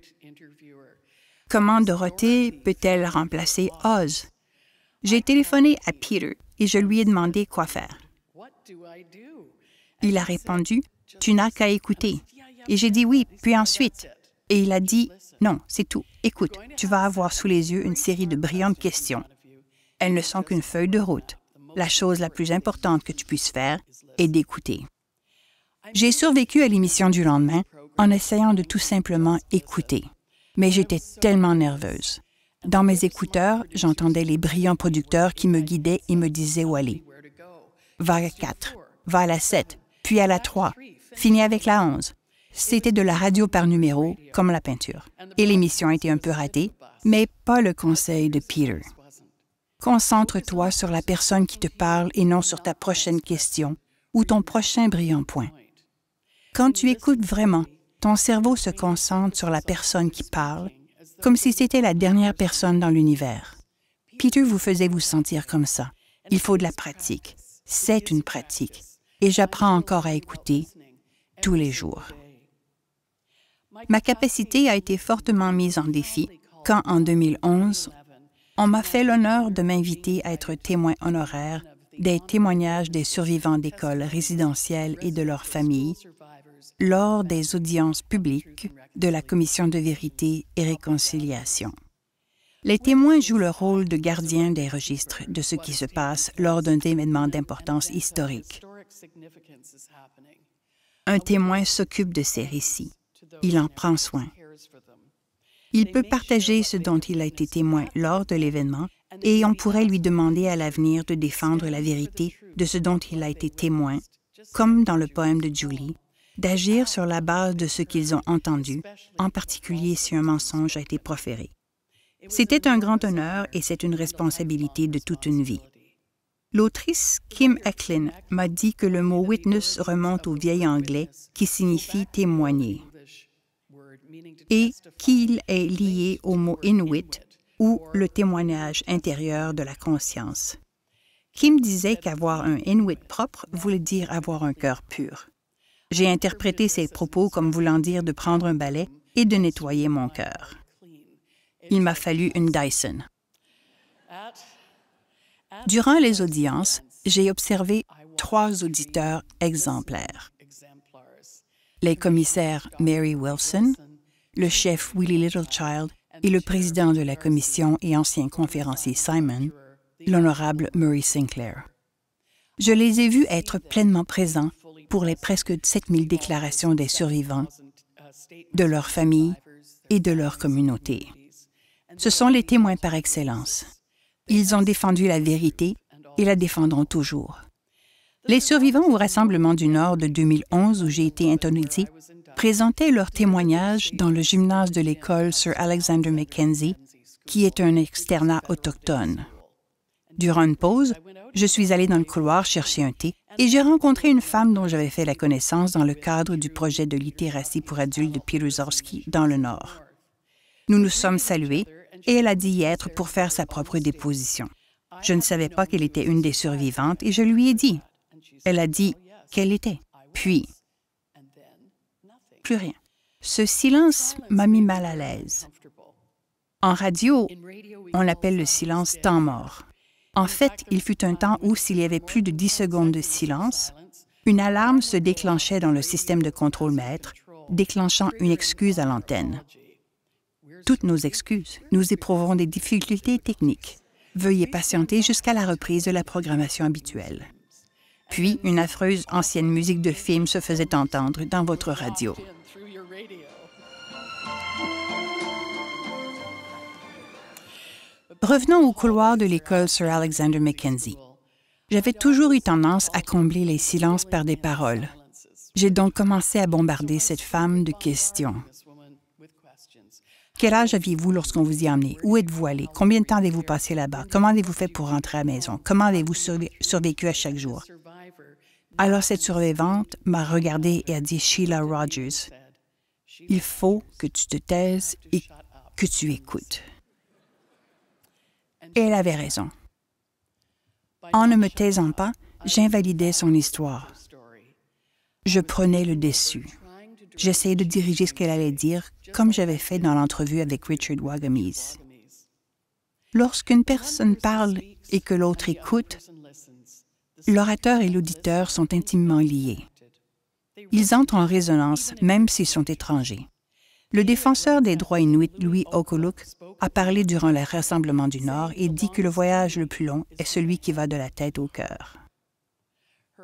A: Comment Dorothée peut-elle remplacer Oz? J'ai téléphoné à Peter et je lui ai demandé quoi faire. Il a répondu, Tu n'as qu'à écouter. Et j'ai dit oui, puis ensuite. Et il a dit, Non, c'est tout. Écoute, tu vas avoir sous les yeux une série de brillantes questions. Elles ne sont qu'une feuille de route. La chose la plus importante que tu puisses faire est d'écouter. J'ai survécu à l'émission du lendemain en essayant de tout simplement écouter, mais j'étais tellement nerveuse. Dans mes écouteurs, j'entendais les brillants producteurs qui me guidaient et me disaient où aller. Va à la 4, va à la 7, puis à la 3, finis avec la 11. C'était de la radio par numéro, comme la peinture. Et l'émission était un peu ratée, mais pas le conseil de Peter. Concentre-toi sur la personne qui te parle et non sur ta prochaine question ou ton prochain brillant point. Quand tu écoutes vraiment, ton cerveau se concentre sur la personne qui parle comme si c'était la dernière personne dans l'univers. Peter vous faisait vous sentir comme ça. Il faut de la pratique. C'est une pratique. Et j'apprends encore à écouter tous les jours. Ma capacité a été fortement mise en défi quand, en 2011, on m'a fait l'honneur de m'inviter à être témoin honoraire des témoignages des survivants d'écoles résidentielles et de leurs familles lors des audiences publiques de la Commission de vérité et réconciliation. Les témoins jouent le rôle de gardiens des registres de ce qui se passe lors d'un événement d'importance historique. Un témoin s'occupe de ces récits. Il en prend soin. Il peut partager ce dont il a été témoin lors de l'événement et on pourrait lui demander à l'avenir de défendre la vérité de ce dont il a été témoin, comme dans le poème de Julie, d'agir sur la base de ce qu'ils ont entendu, en particulier si un mensonge a été proféré. C'était un grand honneur et c'est une responsabilité de toute une vie. L'autrice Kim Eklin m'a dit que le mot witness remonte au vieil anglais qui signifie témoigner et qu'il est lié au mot inuit ou le témoignage intérieur de la conscience. Kim disait qu'avoir un inuit propre voulait dire avoir un cœur pur. J'ai interprété ses propos comme voulant dire de prendre un balai et de nettoyer mon cœur. Il m'a fallu une Dyson. Durant les audiences, j'ai observé trois auditeurs exemplaires. Les commissaires Mary Wilson, le chef Willie Littlechild et le président de la commission et ancien conférencier Simon, l'honorable Murray Sinclair. Je les ai vus être pleinement présents pour les presque 7000 déclarations des survivants, de leurs familles et de leur communauté. Ce sont les témoins par excellence. Ils ont défendu la vérité et la défendront toujours. Les survivants au Rassemblement du Nord de 2011, où j'ai été intonisée, présentaient leurs témoignages dans le gymnase de l'école Sir Alexander Mackenzie, qui est un externat autochtone. Durant une pause, je suis allée dans le couloir chercher un thé et j'ai rencontré une femme dont j'avais fait la connaissance dans le cadre du projet de littératie pour adultes de Pirozorski dans le Nord. Nous nous sommes salués et elle a dit y être pour faire sa propre déposition. Je ne savais pas qu'elle était une des survivantes et je lui ai dit. Elle a dit qu'elle était. Puis, plus rien. Ce silence m'a mis mal à l'aise. En radio, on l'appelle le silence temps mort. En fait, il fut un temps où, s'il y avait plus de 10 secondes de silence, une alarme se déclenchait dans le système de contrôle maître, déclenchant une excuse à l'antenne. Toutes nos excuses, nous éprouverons des difficultés techniques. Veuillez patienter jusqu'à la reprise de la programmation habituelle. Puis, une affreuse ancienne musique de film se faisait entendre dans votre radio. Revenons au couloir de l'école Sir Alexander Mackenzie. J'avais toujours eu tendance à combler les silences par des paroles. J'ai donc commencé à bombarder cette femme de questions. Quel âge aviez-vous lorsqu'on vous y a emmené? Où êtes-vous allé? Combien de temps avez-vous passé là-bas? Comment avez-vous fait pour rentrer à la maison? Comment avez-vous survécu à chaque jour? Alors cette survivante m'a regardé et a dit Sheila Rogers, il faut que tu te taises et que tu écoutes et elle avait raison. En ne me taisant pas, j'invalidais son histoire. Je prenais le dessus. J'essayais de diriger ce qu'elle allait dire, comme j'avais fait dans l'entrevue avec Richard Wagamese. Lorsqu'une personne parle et que l'autre écoute, l'orateur et l'auditeur sont intimement liés. Ils entrent en résonance même s'ils sont étrangers. Le défenseur des droits inuits, Louis Okoluk, a parlé durant le Rassemblement du Nord et dit que le voyage le plus long est celui qui va de la tête au cœur.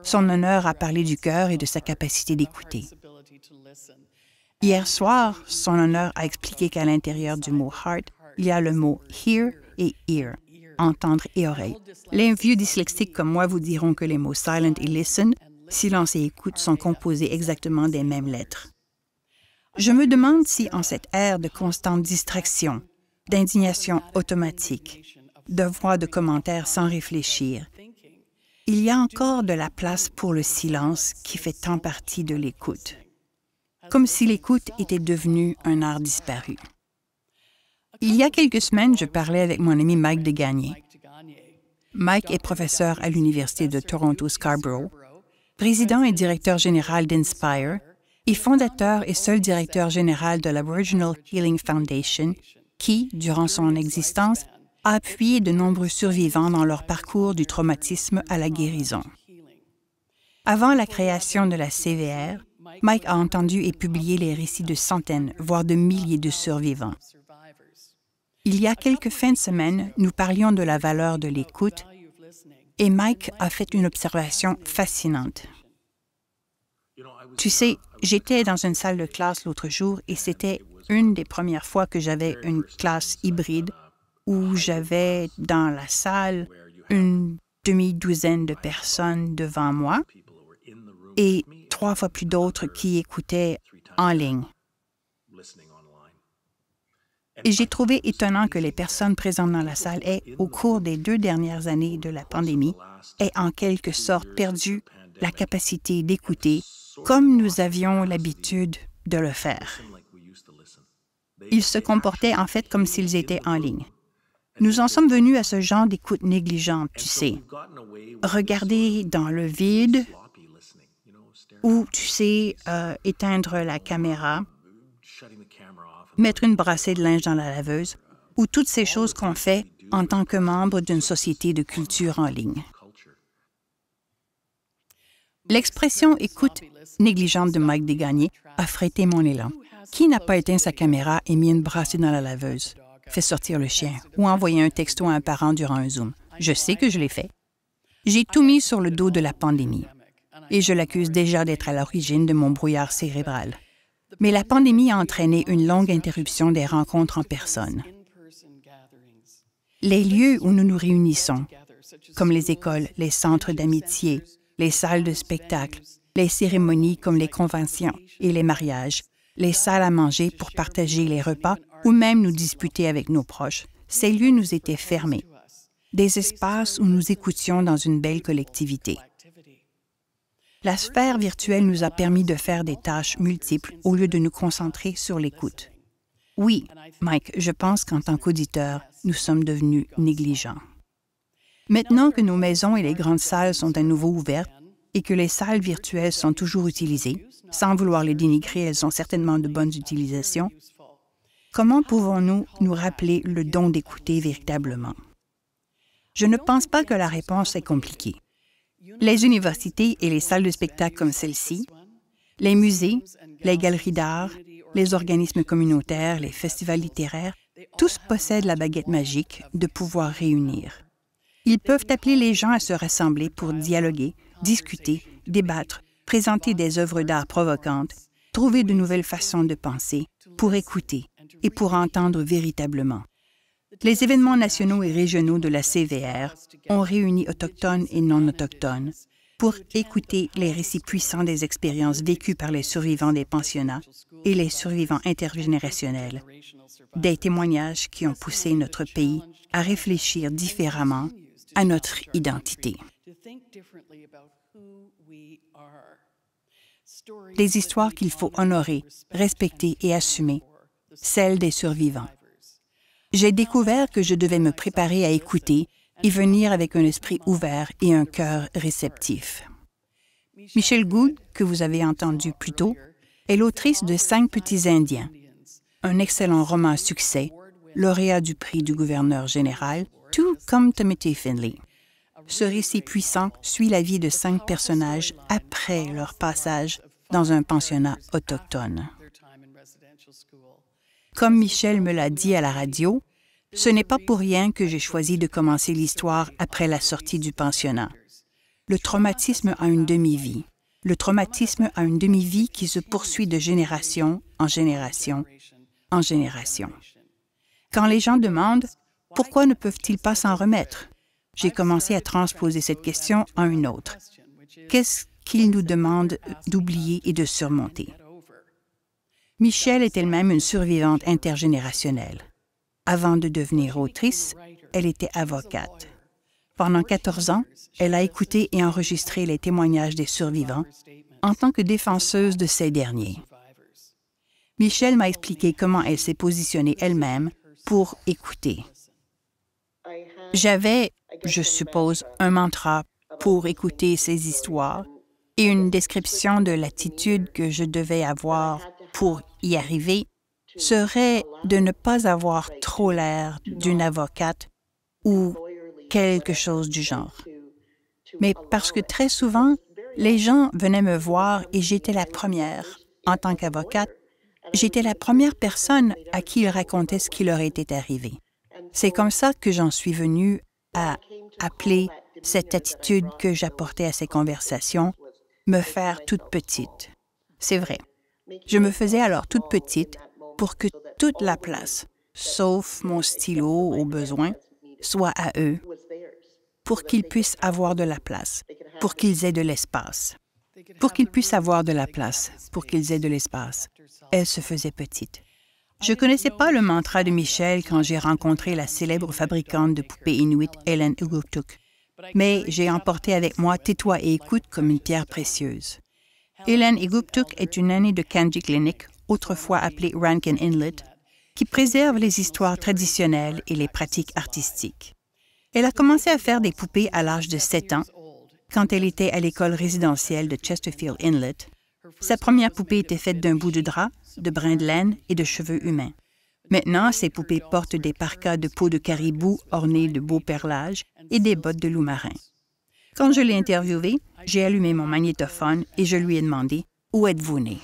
A: Son honneur a parlé du cœur et de sa capacité d'écouter. Hier soir, son honneur a expliqué qu'à l'intérieur du mot heart, il y a le mot hear et ear, entendre et oreille. Les vieux dyslexiques comme moi vous diront que les mots silent et listen, silence et écoute, sont composés exactement des mêmes lettres. Je me demande si, en cette ère de constante distraction, d'indignation automatique, de voix de commentaires sans réfléchir, il y a encore de la place pour le silence qui fait tant partie de l'écoute, comme si l'écoute était devenue un art disparu. Il y a quelques semaines, je parlais avec mon ami Mike Degagné. Mike est professeur à l'Université de Toronto Scarborough, président et directeur général d'Inspire, et fondateur et seul directeur général de l'Aboriginal Healing Foundation, qui, durant son existence, a appuyé de nombreux survivants dans leur parcours du traumatisme à la guérison. Avant la création de la CVR, Mike a entendu et publié les récits de centaines, voire de milliers de survivants. Il y a quelques fins de semaine, nous parlions de la valeur de l'écoute et Mike a fait une observation fascinante. Tu sais, J'étais dans une salle de classe l'autre jour et c'était une des premières fois que j'avais une classe hybride où j'avais dans la salle une demi-douzaine de personnes devant moi et trois fois plus d'autres qui écoutaient en ligne. Et J'ai trouvé étonnant que les personnes présentes dans la salle aient, au cours des deux dernières années de la pandémie, aient en quelque sorte perdu la capacité d'écouter comme nous avions l'habitude de le faire. Ils se comportaient en fait comme s'ils étaient en ligne. Nous en sommes venus à ce genre d'écoute négligente, tu sais. Regarder dans le vide ou, tu sais, euh, éteindre la caméra, mettre une brassée de linge dans la laveuse ou toutes ces choses qu'on fait en tant que membre d'une société de culture en ligne. L'expression écoute négligente de Mike Degagné a frété mon élan. Qui n'a pas éteint sa caméra et mis une brassée dans la laveuse, fait sortir le chien ou envoyé un texto à un parent durant un Zoom? Je sais que je l'ai fait. J'ai tout mis sur le dos de la pandémie et je l'accuse déjà d'être à l'origine de mon brouillard cérébral. Mais la pandémie a entraîné une longue interruption des rencontres en personne. Les lieux où nous nous réunissons, comme les écoles, les centres d'amitié, les salles de spectacle, les cérémonies comme les conventions et les mariages, les salles à manger pour partager les repas ou même nous disputer avec nos proches. Ces lieux nous étaient fermés, des espaces où nous écoutions dans une belle collectivité. La sphère virtuelle nous a permis de faire des tâches multiples au lieu de nous concentrer sur l'écoute. Oui, Mike, je pense qu'en tant qu'auditeur, nous sommes devenus négligents. Maintenant que nos maisons et les grandes salles sont à nouveau ouvertes, et que les salles virtuelles sont toujours utilisées, sans vouloir les dénigrer, elles ont certainement de bonnes utilisations, comment pouvons-nous nous rappeler le don d'écouter véritablement? Je ne pense pas que la réponse est compliquée. Les universités et les salles de spectacle comme celle-ci, les musées, les galeries d'art, les organismes communautaires, les festivals littéraires, tous possèdent la baguette magique de pouvoir réunir. Ils peuvent appeler les gens à se rassembler pour dialoguer, discuter, débattre, présenter des œuvres d'art provocantes, trouver de nouvelles façons de penser, pour écouter et pour entendre véritablement. Les événements nationaux et régionaux de la CVR ont réuni autochtones et non-autochtones pour écouter les récits puissants des expériences vécues par les survivants des pensionnats et les survivants intergénérationnels, des témoignages qui ont poussé notre pays à réfléchir différemment à notre identité des histoires qu'il faut honorer, respecter et assumer, celles des survivants. J'ai découvert que je devais me préparer à écouter et venir avec un esprit ouvert et un cœur réceptif. Michelle Good, que vous avez entendu plus tôt, est l'autrice de Cinq petits Indiens, un excellent roman à succès, lauréat du prix du gouverneur général, tout comme Timothy Finley. Ce récit puissant suit la vie de cinq personnages après leur passage dans un pensionnat autochtone. Comme Michel me l'a dit à la radio, ce n'est pas pour rien que j'ai choisi de commencer l'histoire après la sortie du pensionnat. Le traumatisme a une demi-vie. Le traumatisme a une demi-vie qui se poursuit de génération en génération en génération. Quand les gens demandent pourquoi ne peuvent-ils pas s'en remettre, j'ai commencé à transposer cette question à une autre. Qu'est-ce qu'il nous demande d'oublier et de surmonter? Michelle est elle-même une survivante intergénérationnelle. Avant de devenir autrice, elle était avocate. Pendant 14 ans, elle a écouté et enregistré les témoignages des survivants en tant que défenseuse de ces derniers. Michelle m'a expliqué comment elle s'est positionnée elle-même pour écouter. J'avais je suppose, un mantra pour écouter ces histoires et une description de l'attitude que je devais avoir pour y arriver serait de ne pas avoir trop l'air d'une avocate ou quelque chose du genre. Mais parce que très souvent, les gens venaient me voir et j'étais la première, en tant qu'avocate, j'étais la première personne à qui ils racontaient ce qui leur était arrivé. C'est comme ça que j'en suis venue à appeler cette attitude que j'apportais à ces conversations me faire toute petite. C'est vrai. Je me faisais alors toute petite pour que toute la place, sauf mon stylo au besoin, soit à eux, pour qu'ils puissent avoir de la place, pour qu'ils aient de l'espace, pour qu'ils puissent avoir de la place, pour qu'ils aient de l'espace. Elle se faisait petite. Je ne connaissais pas le mantra de Michel quand j'ai rencontré la célèbre fabricante de poupées inuit Helen Uguptuk, mais j'ai emporté avec moi tais et écoute comme une pierre précieuse. Helen Uguptuk est une année de Kanji Clinic, autrefois appelée Rankin Inlet, qui préserve les histoires traditionnelles et les pratiques artistiques. Elle a commencé à faire des poupées à l'âge de 7 ans, quand elle était à l'école résidentielle de Chesterfield Inlet. Sa première poupée était faite d'un bout de drap de brins de laine et de cheveux humains. Maintenant, ces poupées portent des parcas de peau de caribou ornés de beaux perlages et des bottes de loup marin. Quand je l'ai interviewé, j'ai allumé mon magnétophone et je lui ai demandé Où êtes-vous né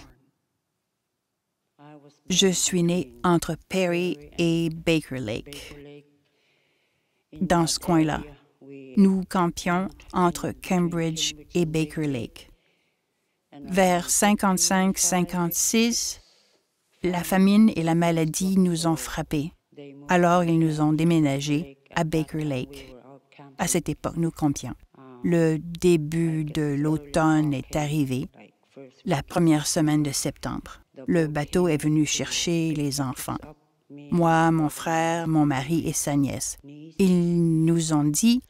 A: Je suis né entre Perry et Baker Lake. Dans ce coin-là, nous campions entre Cambridge et Baker Lake. Vers 55-56, la famine et la maladie nous ont frappés. Alors ils nous ont déménagés à Baker Lake. À cette époque, nous comptions. Le début de l'automne est arrivé, la première semaine de septembre. Le bateau est venu chercher les enfants. Moi, mon frère, mon mari et sa nièce. Ils nous ont dit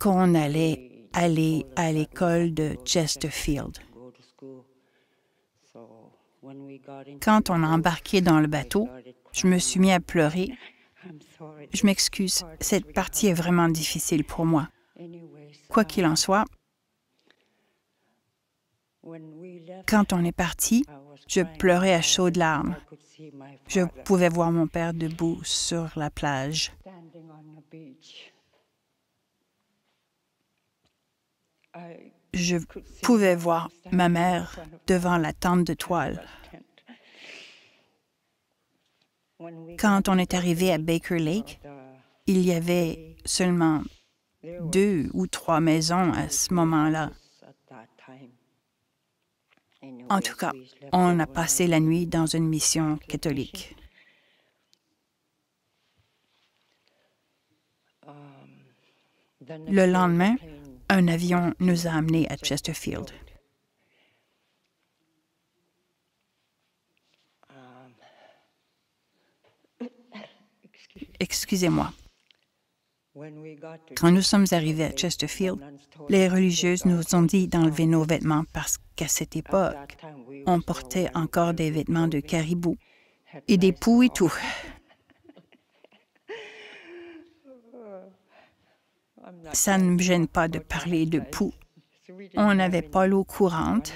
A: qu'on allait aller à l'école de Chesterfield.
C: Quand on a embarqué
A: dans le bateau, je me suis mis à pleurer. Je m'excuse, cette partie est vraiment difficile pour moi. Quoi qu'il en soit, quand on est parti, je pleurais à chaudes larmes. Je pouvais voir mon père debout sur la plage. Je pouvais voir ma mère devant la tente de toile. Quand on est arrivé à Baker Lake, il y avait seulement deux ou trois maisons à ce moment-là.
C: En tout cas, on a passé la nuit
A: dans une mission catholique. Le lendemain, un avion nous a amenés à Chesterfield. Excusez-moi. Quand nous sommes arrivés à Chesterfield, les religieuses nous ont dit d'enlever nos vêtements parce qu'à cette époque, on portait encore des vêtements de caribou et des poux et tout. Ça ne me gêne pas de parler de poux. On n'avait pas l'eau courante,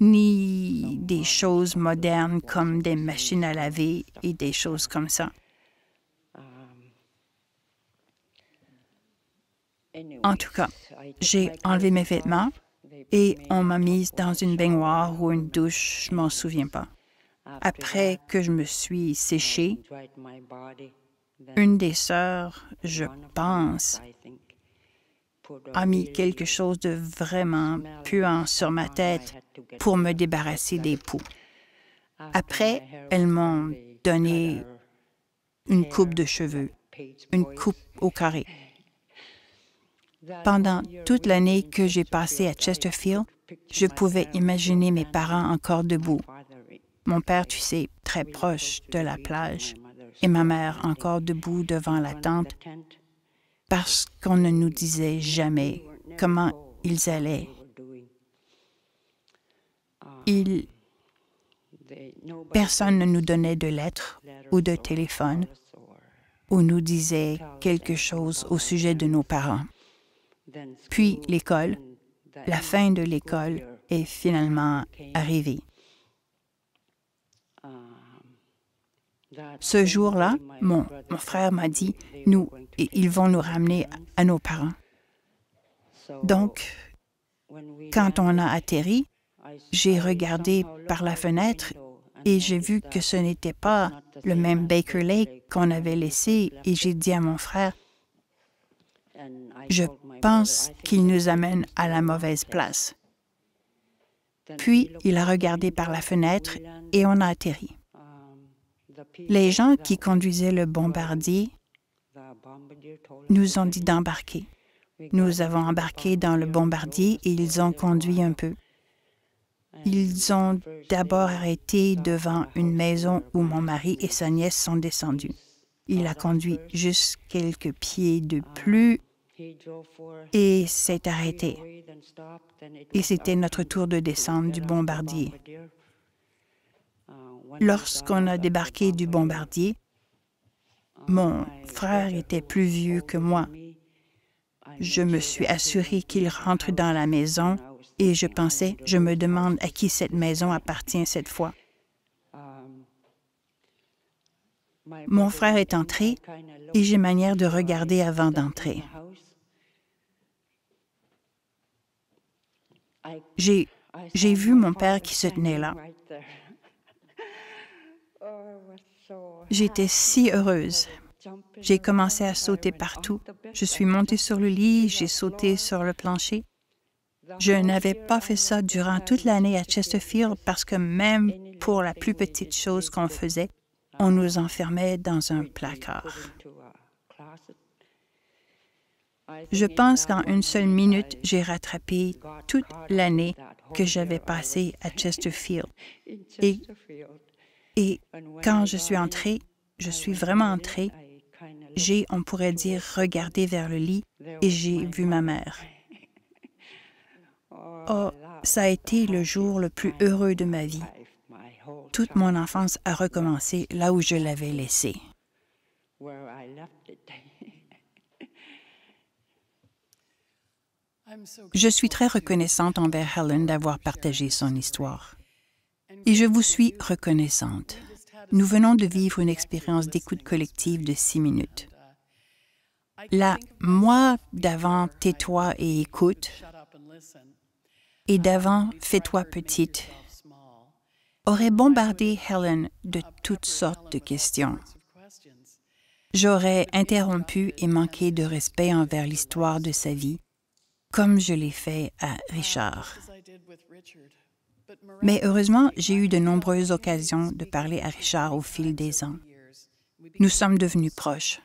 A: ni des choses modernes comme des machines à laver et des choses comme ça. En tout cas, j'ai enlevé mes vêtements et on m'a mise dans une baignoire ou une douche, je m'en souviens pas. Après que je me suis séchée, une des sœurs, je pense, a mis quelque chose de vraiment puant sur ma tête pour me débarrasser des poux. Après, elles m'ont donné une coupe de cheveux, une coupe au carré. Pendant toute l'année que j'ai passée à Chesterfield, je pouvais imaginer mes parents encore debout. Mon père, tu sais, très proche de la plage, et ma mère encore debout devant la tente, parce qu'on ne nous disait jamais comment ils allaient. Personne ne nous donnait de lettres ou de téléphone ou nous disait quelque chose au sujet de nos parents puis l'école. La fin de l'école est finalement arrivée. Ce jour-là, mon, mon, frère m'a dit, nous, ils vont nous ramener à nos parents. Donc, quand on a atterri, j'ai regardé par la fenêtre et j'ai vu que ce n'était pas le même Baker Lake qu'on avait laissé et j'ai dit à mon frère, je pense qu'il nous amène à la mauvaise place. Puis il a regardé par la fenêtre et on a atterri. Les gens qui conduisaient le bombardier nous ont dit d'embarquer. Nous avons embarqué dans le bombardier et ils ont conduit un peu. Ils ont d'abord arrêté devant une maison où mon mari et sa nièce sont descendus. Il a conduit juste quelques pieds de plus et s'est arrêté. Et c'était notre tour de descendre du bombardier.
C: Uh, Lorsqu'on
A: a débarqué du bombardier, uh, mon frère était plus vieux que moi. Je me suis assuré qu'il rentre dans la maison et je pensais, je me demande à qui cette maison appartient cette fois. Um, mon frère est entré et j'ai manière de regarder avant d'entrer. J'ai, vu mon père qui se tenait là. J'étais si heureuse. J'ai commencé à sauter partout. Je suis montée sur le lit, j'ai sauté sur le plancher. Je n'avais pas fait ça durant toute l'année à Chesterfield parce que même pour la plus petite chose qu'on faisait, on nous enfermait dans un placard. Je pense qu'en une seule minute, j'ai rattrapé toute l'année que j'avais passée à Chesterfield. Et, quand je suis entrée, je suis vraiment entrée, j'ai, on pourrait dire, regardé vers le lit et j'ai vu ma mère. Oh, oh ça a été le jour le plus heureux de ma vie. Toute mon enfance a recommencé là où je l'avais laissée. Je suis très reconnaissante envers Helen d'avoir partagé son histoire. Et je vous suis reconnaissante. Nous venons de vivre une expérience d'écoute collective de six minutes. Uh, La « moi d'avant, tais-toi et écoute, et d'avant, fais-toi petite, aurait bombardé Helen de toutes sortes de questions. J'aurais interrompu et manqué de respect envers l'histoire de sa vie comme je l'ai fait à Richard. Mais heureusement, j'ai eu de nombreuses occasions de parler à Richard au fil des ans. Nous sommes devenus proches.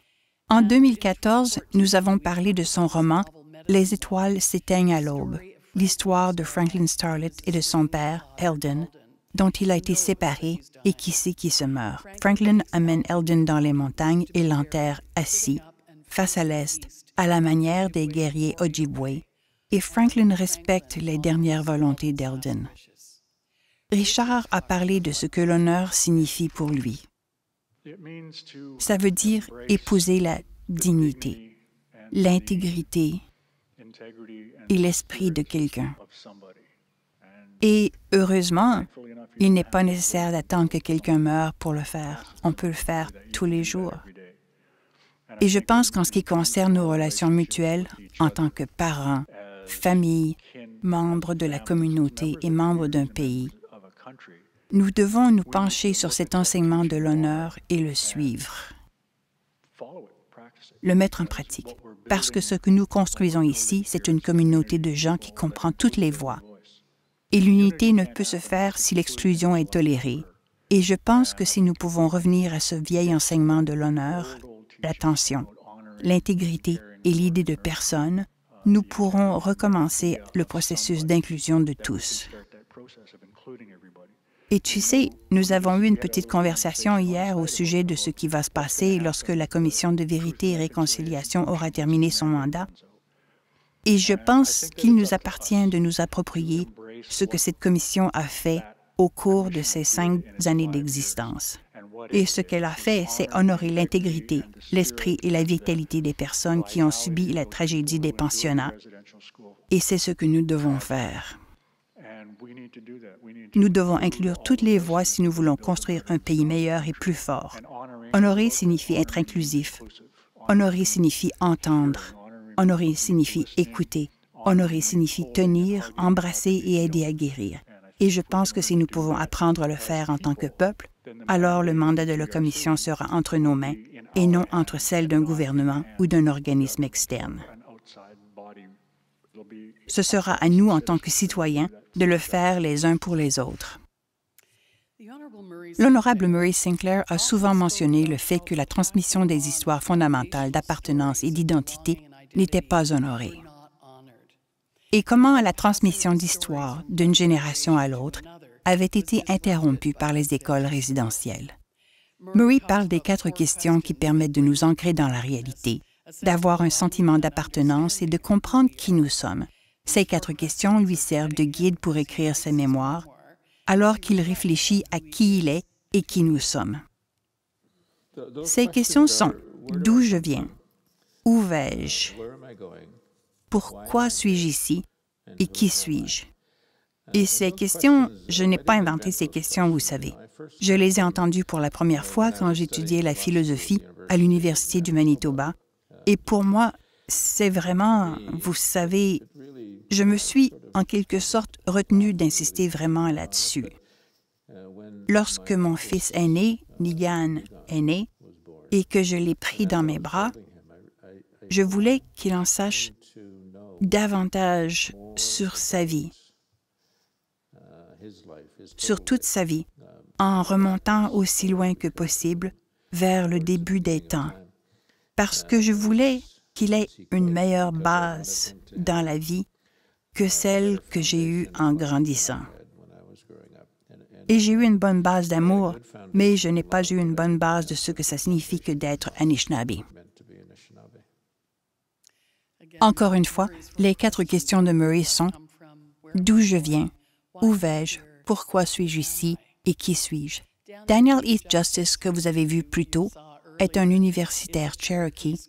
A: En 2014, nous avons parlé de son roman Les étoiles s'éteignent à l'aube, l'histoire de Franklin Starlet et de son père, Eldon, dont il a été séparé et qui sait qui se meurt. Franklin amène Eldon dans les montagnes et l'enterre assis, face à l'est, à la manière des guerriers Ojibwe, et Franklin respecte les dernières volontés d'Elden. Richard a parlé de ce que l'honneur signifie pour lui. Ça veut dire épouser la dignité, l'intégrité et l'esprit de quelqu'un. Et heureusement, il n'est pas nécessaire d'attendre que quelqu'un meure pour le faire. On peut le faire tous les jours. Et je pense qu'en ce qui concerne nos relations mutuelles, en tant que parents, famille, membre de la communauté et membre d'un pays. Nous devons nous pencher sur cet enseignement de l'honneur et le suivre, le mettre en pratique, parce que ce que nous construisons ici, c'est une communauté de gens qui comprend toutes les voies. Et l'unité ne peut se faire si l'exclusion est tolérée. Et je pense que si nous pouvons revenir à ce vieil enseignement de l'honneur, l'attention, l'intégrité et l'idée de personne, nous pourrons recommencer le processus d'inclusion de tous. Et tu sais, nous avons eu une petite conversation hier au sujet de ce qui va se passer lorsque la Commission de vérité et réconciliation aura terminé son mandat. Et je pense qu'il nous appartient de nous approprier ce que cette commission a fait au cours de ces cinq années d'existence. Et ce qu'elle a fait, c'est honorer l'intégrité, l'esprit et la vitalité des personnes qui ont subi la tragédie des pensionnats. Et c'est ce que nous devons faire. Nous devons inclure toutes les voies si nous voulons construire un pays meilleur et plus fort. Honorer signifie être inclusif. Honorer signifie entendre. Honorer signifie écouter. Honorer signifie tenir, embrasser et aider à guérir. Et je pense que si nous pouvons apprendre à le faire en tant que peuple, alors le mandat de la Commission sera entre nos mains et non entre celles d'un gouvernement ou d'un organisme externe. Ce sera à nous en tant que citoyens de le faire les uns pour les autres. L'honorable Murray Sinclair a souvent mentionné le fait que la transmission des histoires fondamentales d'appartenance et d'identité n'était pas honorée. Et comment la transmission d'histoires d'une génération à l'autre avait été interrompu par les écoles résidentielles. Murray parle des quatre questions qui permettent de nous ancrer dans la réalité, d'avoir un sentiment d'appartenance et de comprendre qui nous sommes. Ces quatre questions lui servent de guide pour écrire ses mémoires, alors qu'il réfléchit à qui il est et qui nous sommes. Ces questions sont d'où je viens, où vais-je, pourquoi suis-je ici et qui suis-je. Et ces questions, je n'ai pas inventé ces questions, vous savez. Je les ai entendues pour la première fois quand j'étudiais la philosophie à l'Université du Manitoba. Et pour moi, c'est vraiment, vous savez, je me suis en quelque sorte retenu d'insister vraiment là-dessus. Lorsque mon fils aîné, Nigan, est né et que je l'ai pris dans mes bras, je voulais qu'il en sache davantage sur sa vie, sur toute sa vie, en remontant aussi loin que possible vers le début des temps, parce que je voulais qu'il ait une meilleure base dans la vie que celle que j'ai eue en grandissant. Et j'ai eu une bonne base d'amour, mais je n'ai pas eu une bonne base de ce que ça signifie que d'être Anishinaabe. Encore une fois, les quatre questions de Murray sont d'où je viens, où vais-je, pourquoi suis-je ici et qui suis-je. Daniel Heath Justice, que vous avez vu plus tôt, est un universitaire cherokee,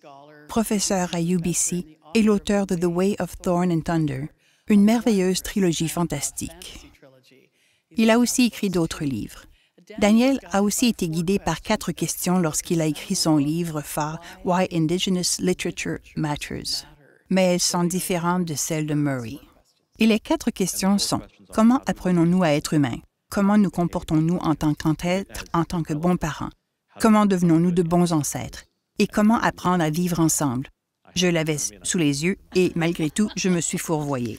A: professeur à UBC et l'auteur de The Way of Thorn and Thunder, une merveilleuse trilogie fantastique. Il a aussi écrit d'autres livres. Daniel a aussi été guidé par quatre questions lorsqu'il a écrit son livre phare Why Indigenous Literature Matters, mais elles sont différentes de celles de Murray. Et les quatre questions sont comment apprenons-nous à être humains Comment nous comportons-nous en tant qu'être, en tant que bons parents Comment devenons-nous de bons ancêtres Et comment apprendre à vivre ensemble Je l'avais sous les yeux et malgré tout, je me suis fourvoyé.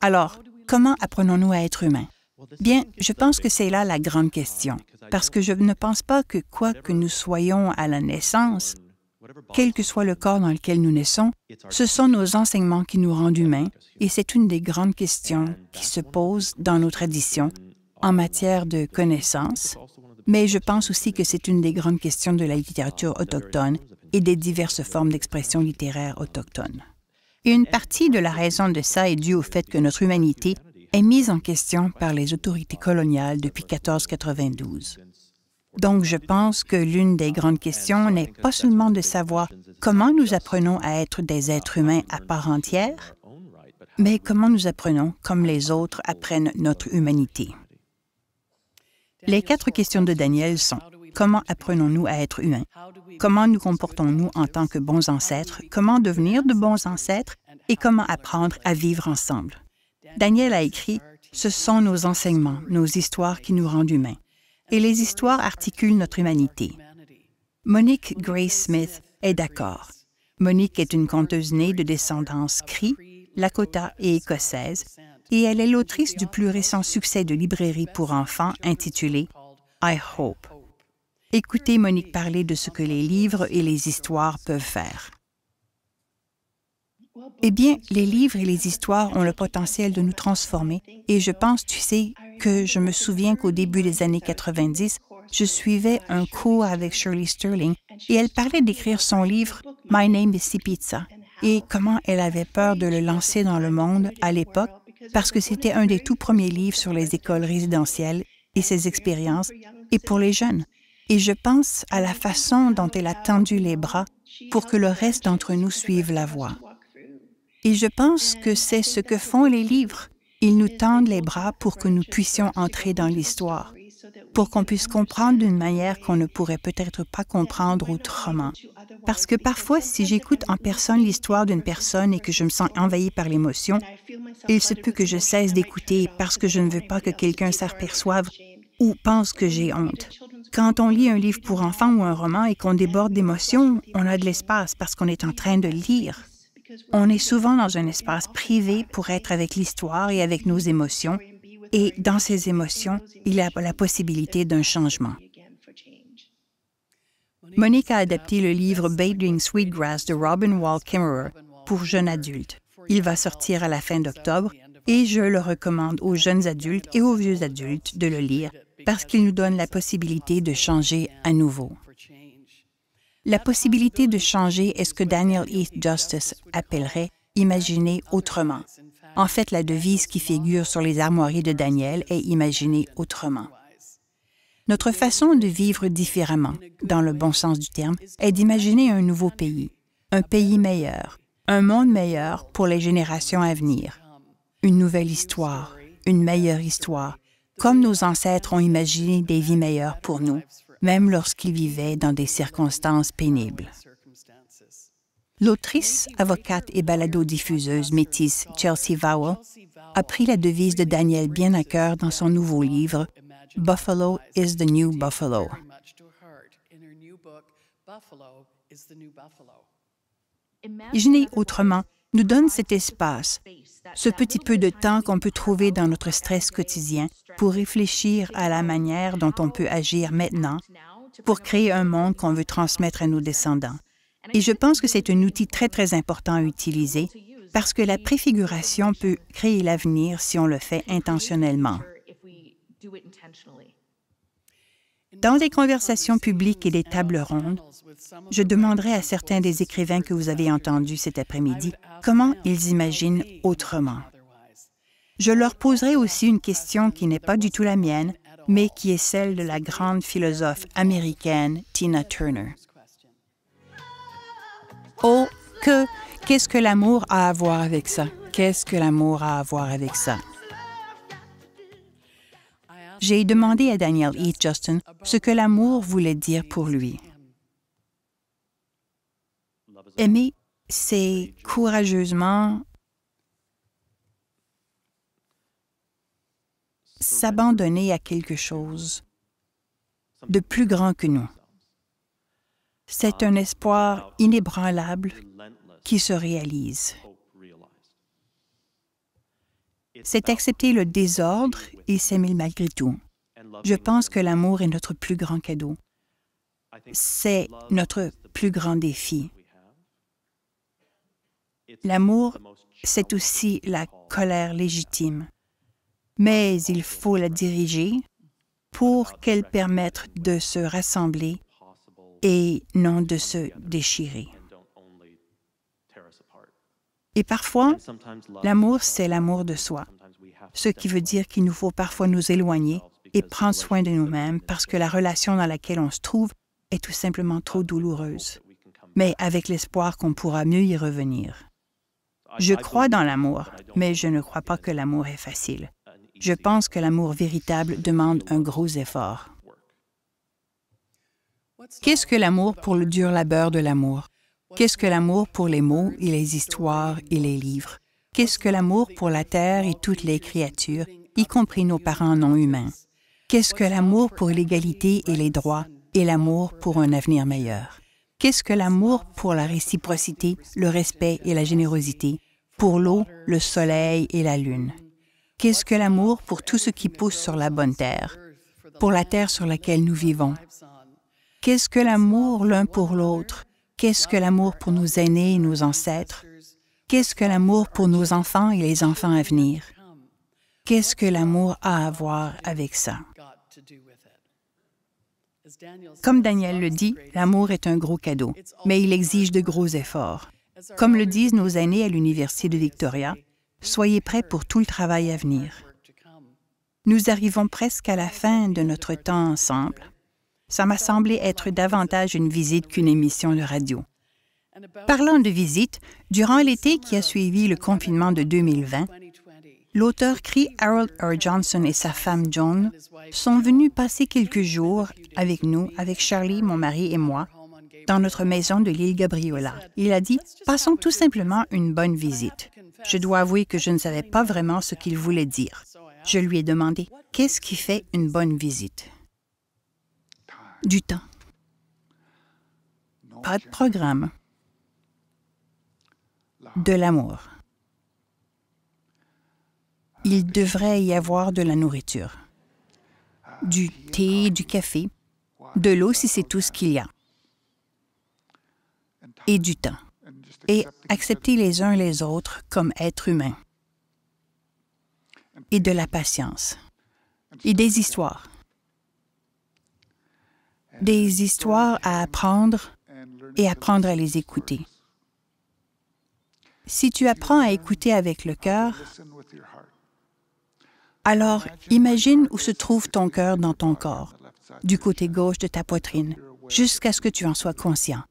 A: Alors, comment apprenons-nous à être humains Bien, je pense que c'est là la grande question, parce que je ne pense pas que quoi que nous soyons à la naissance, quel que soit le corps dans lequel nous naissons, ce sont nos enseignements qui nous rendent humains et c'est une des grandes questions qui se posent dans nos traditions en matière de connaissances, mais je pense aussi que c'est une des grandes questions de la littérature autochtone et des diverses formes d'expression littéraire autochtone. une partie de la raison de ça est due au fait que notre humanité est mise en question par les autorités coloniales depuis 1492. Donc, je pense que l'une des grandes questions n'est pas seulement de savoir comment nous apprenons à être des êtres humains à part entière, mais comment nous apprenons comme les autres apprennent notre humanité. Les quatre questions de Daniel sont comment apprenons-nous à être humains, comment nous comportons-nous en tant que bons ancêtres, comment devenir de bons ancêtres et comment apprendre à vivre ensemble. Daniel a écrit, Ce sont nos enseignements, nos histoires qui nous rendent humains et les histoires articulent notre humanité. Monique Grace Smith est d'accord. Monique est une conteuse née de descendance crie, Lakota et écossaise, et elle est l'autrice du plus récent succès de librairie pour enfants intitulé I Hope. Écoutez Monique parler de ce que les livres et les histoires peuvent faire. Eh bien, les livres et les histoires ont le potentiel de nous transformer. Et je pense, tu sais, que je me souviens qu'au début des années 90, je suivais un cours avec Shirley Sterling et elle parlait d'écrire son livre My Name is Pizza et comment elle avait peur de le lancer dans le monde à l'époque parce que c'était un des tout premiers livres sur les écoles résidentielles et ses expériences et pour les jeunes. Et je pense à la façon dont elle a tendu les bras pour que le reste d'entre nous suive la voie. Et je pense que c'est ce que font les livres. Ils nous tendent les bras pour que nous puissions entrer dans l'histoire, pour qu'on puisse comprendre d'une manière qu'on ne pourrait peut-être pas comprendre autrement. Parce que parfois, si j'écoute en personne l'histoire d'une personne et que je me sens envahi par l'émotion, il se peut que je cesse d'écouter parce que je ne veux pas que quelqu'un s'aperçoive ou pense que j'ai honte. Quand on lit un livre pour enfants ou un roman et qu'on déborde d'émotions, on a de l'espace parce qu'on est en train de lire. On est souvent dans un espace privé pour être avec l'histoire et avec nos émotions, et dans ces émotions, il y a la possibilité d'un changement. Monique a adapté le livre Bathing Sweetgrass de Robin Wall Kimmerer pour jeunes adultes. Il va sortir à la fin d'octobre et je le recommande aux jeunes adultes et aux vieux adultes de le lire parce qu'il nous donne la possibilité de changer à nouveau. La possibilité de changer est ce que Daniel Heath Justice appellerait imaginer autrement. En fait, la devise qui figure sur les armoiries de Daniel est imaginer autrement. Notre façon de vivre différemment, dans le bon sens du terme, est d'imaginer un nouveau pays, un pays meilleur, un monde meilleur pour les générations à venir, une nouvelle histoire, une meilleure histoire, comme nos ancêtres ont imaginé des vies meilleures pour nous, même lorsqu'il vivait dans des circonstances pénibles. L'autrice, avocate et balado-diffuseuse métisse Chelsea Vowell a pris la devise de Daniel bien à cœur dans son nouveau livre Buffalo is the New Buffalo. Je n'ai autrement nous donne cet espace, ce petit peu de temps qu'on peut trouver dans notre stress quotidien pour réfléchir à la manière dont on peut agir maintenant pour créer un monde qu'on veut transmettre à nos descendants. Et je pense que c'est un outil très, très important à utiliser parce que la préfiguration peut créer l'avenir si on le fait intentionnellement. Dans des conversations publiques et des tables rondes, je demanderai à certains des écrivains que vous avez entendus cet après-midi comment ils imaginent autrement. Je leur poserai aussi une question qui n'est pas du tout la mienne, mais qui est celle de la grande philosophe américaine Tina Turner. Oh, que, qu'est-ce que l'amour a à voir avec ça? Qu'est-ce que l'amour a à voir avec ça? J'ai demandé à Daniel E. Justin ce que l'amour voulait dire pour lui. Aimer, c'est courageusement s'abandonner à quelque chose de plus grand que nous. C'est un espoir inébranlable qui se réalise c'est accepter le désordre et s'aimer malgré tout. Je pense que l'amour est notre plus grand cadeau. C'est notre plus grand défi. L'amour, c'est aussi la colère légitime, mais il faut la diriger pour qu'elle permette de se rassembler et non de se déchirer. Et parfois, l'amour, c'est l'amour de soi, ce qui veut dire qu'il nous faut parfois nous éloigner et prendre soin de nous-mêmes parce que la relation dans laquelle on se trouve est tout simplement trop douloureuse, mais avec l'espoir qu'on pourra mieux y revenir. Je crois dans l'amour, mais je ne crois pas que l'amour est facile. Je pense que l'amour véritable demande un gros effort. Qu'est-ce que l'amour pour le dur labeur de l'amour? Qu'est-ce que l'amour pour les mots et les histoires et les livres? Qu'est-ce que l'amour pour la terre et toutes les créatures, y compris nos parents non humains? Qu'est-ce que l'amour pour l'égalité et les droits et l'amour pour un avenir meilleur? Qu'est-ce que l'amour pour la réciprocité, le respect et la générosité, pour l'eau, le soleil et la lune? Qu'est-ce que l'amour pour tout ce qui pousse sur la bonne terre, pour la terre sur laquelle nous vivons? Qu'est-ce que l'amour l'un pour l'autre, Qu'est-ce que l'amour pour nos aînés et nos ancêtres? Qu'est-ce que l'amour pour nos enfants et les enfants à venir? Qu'est-ce que l'amour a à voir avec ça? Comme Daniel le dit, l'amour est un gros cadeau, mais il exige de gros efforts. Comme le disent nos aînés à l'Université de Victoria, soyez prêts pour tout le travail à venir. Nous arrivons presque à la fin de notre temps ensemble ça m'a semblé être davantage une visite qu'une émission de radio. Parlant de visite, durant l'été qui a suivi le confinement de 2020, l'auteur crie Harold R. Johnson et sa femme Joan sont venus passer quelques jours avec nous, avec Charlie, mon mari et moi, dans notre maison de l'île Gabriola. Il a dit Passons tout simplement une bonne visite. Je dois avouer que je ne savais pas vraiment ce qu'il voulait dire. Je lui ai demandé Qu'est-ce qui fait une bonne visite du temps. Pas de programme. De l'amour. Il devrait y avoir de la nourriture. Du thé, du café, de l'eau si c'est tout ce qu'il y a. Et du temps. Et accepter les uns les autres comme êtres humains. Et de la patience. Et des histoires des histoires à apprendre et apprendre à les écouter. Si tu apprends à écouter avec le cœur, alors imagine où se trouve ton cœur dans ton corps, du côté gauche de ta poitrine, jusqu'à ce que tu en sois conscient,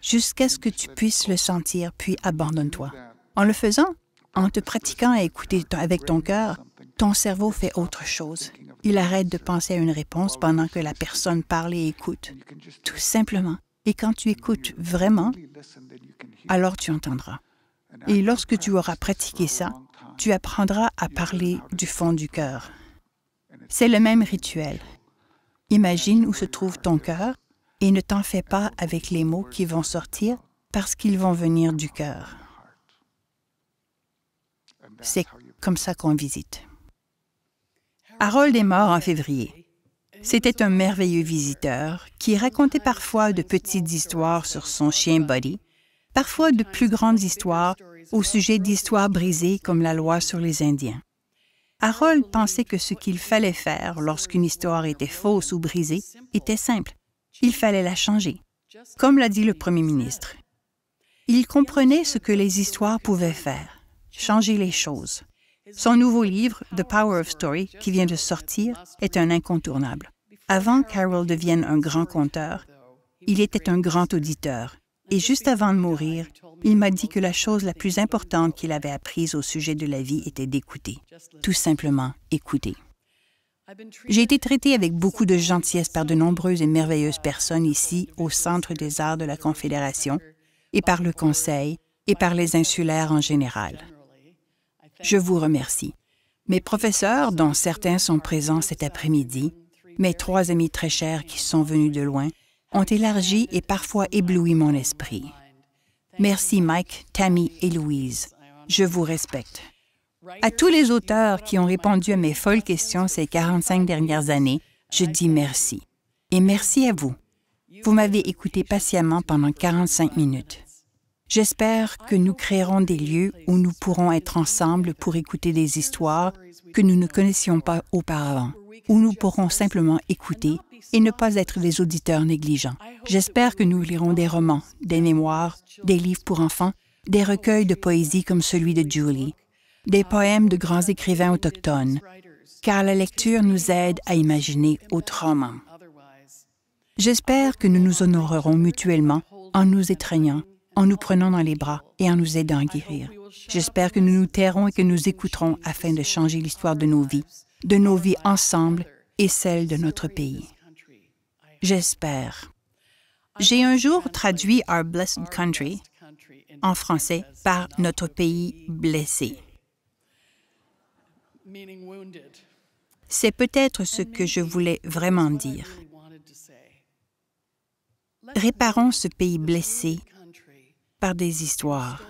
A: jusqu'à ce que tu puisses le sentir, puis abandonne-toi. En le faisant, en te pratiquant à écouter avec ton cœur, ton cerveau fait autre chose. Il arrête de penser à une réponse pendant que la personne parle et écoute. Tout simplement. Et quand tu écoutes vraiment, alors tu entendras. Et lorsque tu auras pratiqué ça, tu apprendras à parler du fond du cœur. C'est le même rituel. Imagine où se trouve ton cœur et ne t'en fais pas avec les mots qui vont sortir parce qu'ils vont venir du cœur. C'est comme ça qu'on visite. Harold est mort en février. C'était un merveilleux visiteur qui racontait parfois de petites histoires sur son chien Buddy, parfois de plus grandes histoires au sujet d'histoires brisées comme la loi sur les Indiens. Harold pensait que ce qu'il fallait faire lorsqu'une histoire était fausse ou brisée était simple. Il fallait la changer, comme l'a dit le Premier ministre. Il comprenait ce que les histoires pouvaient faire, changer les choses. Son nouveau livre, The Power of Story, qui vient de sortir, est un incontournable. Avant Carol devienne un grand conteur, il était un grand auditeur. Et juste avant de mourir, il m'a dit que la chose la plus importante qu'il avait apprise au sujet de la vie était d'écouter. Tout simplement écouter. J'ai été traité avec beaucoup de gentillesse par de nombreuses et merveilleuses personnes ici au Centre des arts de la Confédération et par le Conseil et par les insulaires en général. Je vous remercie. Mes professeurs, dont certains sont présents cet après-midi, mes trois amis très chers qui sont venus de loin, ont élargi et parfois ébloui mon esprit. Merci Mike, Tammy et Louise. Je vous respecte. À tous les auteurs qui ont répondu à mes folles questions ces 45 dernières années, je dis merci. Et merci à vous. Vous m'avez écouté patiemment pendant 45 minutes. J'espère que nous créerons des lieux où nous pourrons être ensemble pour écouter des histoires que nous ne connaissions pas auparavant, où nous pourrons simplement écouter et ne pas être des auditeurs négligents. J'espère que nous lirons des romans, des mémoires, des livres pour enfants, des recueils de poésie comme celui de Julie, des poèmes de grands écrivains autochtones, car la lecture nous aide à imaginer autrement. J'espère que nous nous honorerons mutuellement en nous étreignant en nous prenant dans les bras et en nous aidant à guérir. J'espère que nous nous tairons et que nous écouterons afin de changer l'histoire de nos vies, de nos vies ensemble et celle de notre pays. J'espère. J'ai un jour traduit Our Blessed Country en français par Notre pays blessé. C'est peut-être ce que je voulais vraiment dire. Réparons ce pays blessé par des histoires.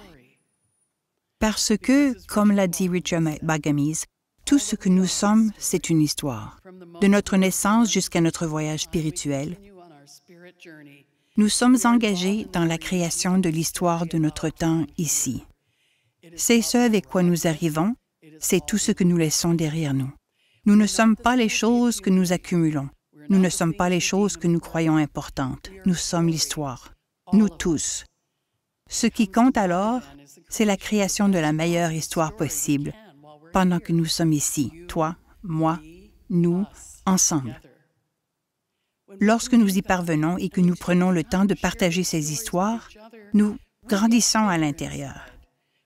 A: Parce que, comme l'a dit Richard Bagamise, tout ce que nous sommes, c'est une histoire. De notre naissance jusqu'à notre voyage spirituel, nous sommes engagés dans la création de l'histoire de notre temps ici. C'est ce avec quoi nous arrivons, c'est tout ce que nous laissons derrière nous. Nous ne sommes pas les choses que nous accumulons. Nous ne sommes pas les choses que nous croyons importantes. Nous sommes l'histoire. Nous tous, ce qui compte alors, c'est la création de la meilleure histoire possible pendant que nous sommes ici, toi, moi, nous, ensemble. Lorsque nous y parvenons et que nous prenons le temps de partager ces histoires, nous grandissons à l'intérieur.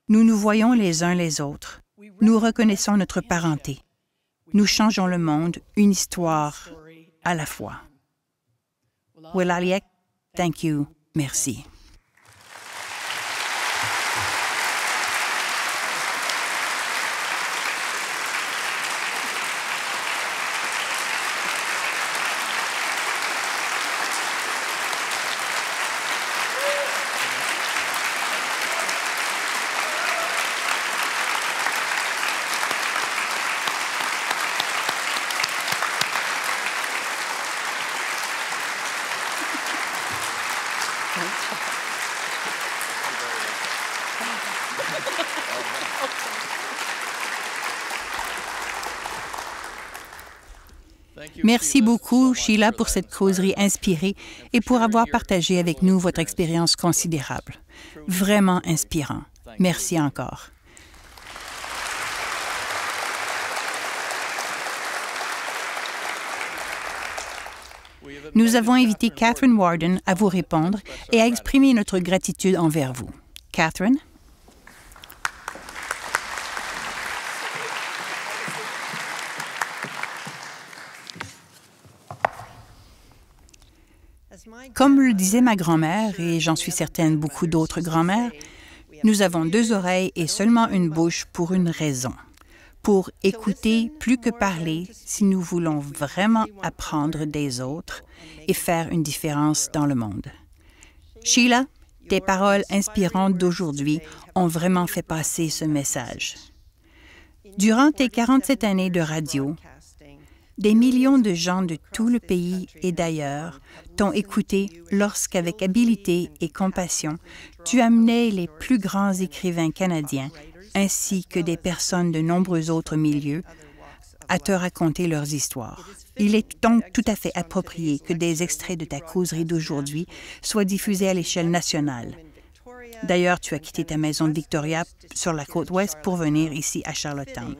A: Nous nous voyons les uns les autres. Nous reconnaissons notre parenté. Nous changeons le monde, une histoire à la fois. Will Aliek, thank you, merci. Merci beaucoup, Sheila, pour cette causerie inspirée et pour avoir partagé avec nous votre expérience considérable. Vraiment inspirant. Merci encore. Nous avons invité Catherine Warden à vous répondre et à exprimer notre gratitude envers vous. Catherine? Comme le disait ma grand-mère, et j'en suis certaine beaucoup d'autres grand-mères, nous avons deux oreilles et seulement une bouche pour une raison, pour écouter plus que parler si nous voulons vraiment apprendre des autres et faire une différence dans le monde. Sheila, tes paroles inspirantes d'aujourd'hui ont vraiment fait passer ce message. Durant tes 47 années de radio, des millions de gens de tout le pays et d'ailleurs t'ont écouté lorsqu'avec habileté et compassion, tu amenais les plus grands écrivains canadiens, ainsi que des personnes de nombreux autres milieux, à te raconter leurs histoires. Il est donc tout à fait approprié que des extraits de ta causerie d'aujourd'hui soient diffusés à l'échelle nationale. D'ailleurs, tu as quitté ta maison de Victoria sur la côte ouest pour venir ici à Charlottetown.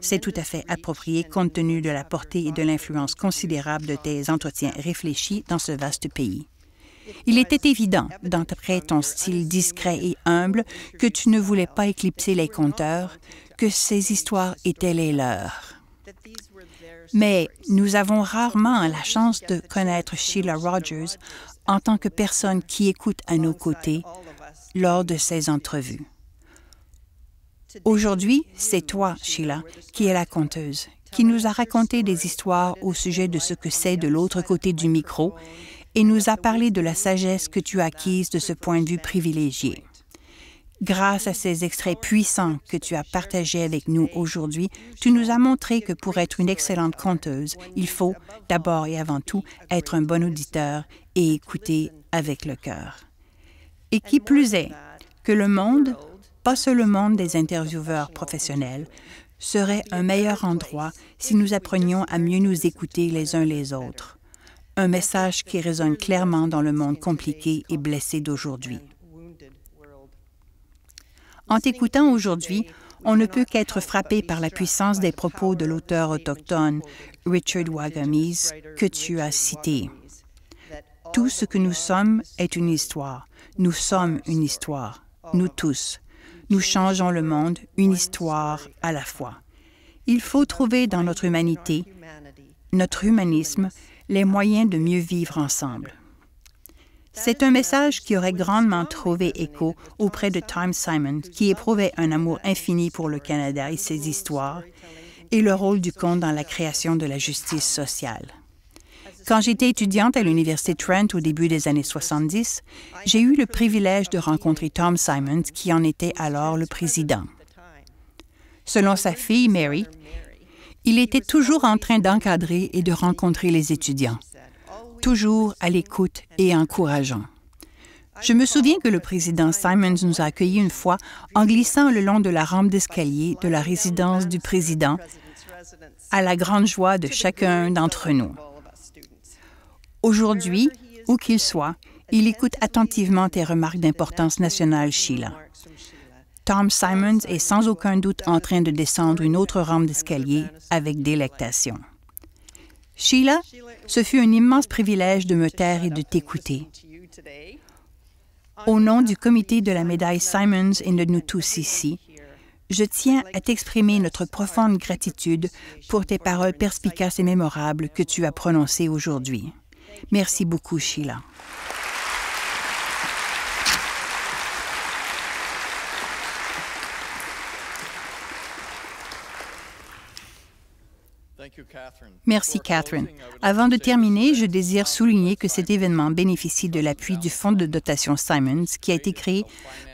A: C'est tout à fait approprié compte tenu de la portée et de l'influence considérable de tes entretiens réfléchis dans ce vaste pays. Il était évident, d'après ton style discret et humble, que tu ne voulais pas éclipser les conteurs, que ces histoires étaient les leurs. Mais nous avons rarement la chance de connaître Sheila Rogers en tant que personne qui écoute à nos côtés lors de ces entrevues. Aujourd'hui, c'est toi, Sheila, qui est la conteuse, qui nous a raconté des histoires au sujet de ce que c'est de l'autre côté du micro et nous a parlé de la sagesse que tu as acquise de ce point de vue privilégié. Grâce à ces extraits puissants que tu as partagés avec nous aujourd'hui, tu nous as montré que pour être une excellente conteuse, il faut, d'abord et avant tout, être un bon auditeur et écouter avec le cœur. Et qui plus est, que le monde, pas seulement des intervieweurs professionnels, serait un meilleur endroit si nous apprenions à mieux nous écouter les uns les autres. Un message qui résonne clairement dans le monde compliqué et blessé d'aujourd'hui. En t'écoutant aujourd'hui, on ne peut qu'être frappé par la puissance des propos de l'auteur autochtone Richard Wagamis que tu as cité. Tout ce que nous sommes est une histoire. Nous sommes une histoire, nous tous. Nous changeons le monde, une histoire à la fois. Il faut trouver dans notre humanité, notre humanisme, les moyens de mieux vivre ensemble. C'est un message qui aurait grandement trouvé écho auprès de Time Simon, qui éprouvait un amour infini pour le Canada et ses histoires, et le rôle du conte dans la création de la justice sociale. Quand j'étais étudiante à l'Université Trent au début des années 70, j'ai eu le privilège de rencontrer Tom Simons, qui en était alors le président. Selon sa fille Mary, il était toujours en train d'encadrer et de rencontrer les étudiants, toujours à l'écoute et encourageant. Je me souviens que le président Simons nous a accueillis une fois en glissant le long de la rampe d'escalier de la résidence du président, à la grande joie de chacun d'entre nous. Aujourd'hui, où qu'il soit, il écoute attentivement tes remarques d'importance nationale, Sheila. Tom Simons est sans aucun doute en train de descendre une autre rampe d'escalier avec délectation. Sheila, ce fut un immense privilège de me taire et de t'écouter. Au nom du comité de la médaille Simons et de nous tous ici, je tiens à t'exprimer notre profonde gratitude pour tes paroles perspicaces et mémorables que tu as prononcées aujourd'hui. Merci beaucoup, Sheila. Merci Catherine. Avant de terminer, je désire souligner que cet événement bénéficie de l'appui du fonds de dotation Simons qui a été créé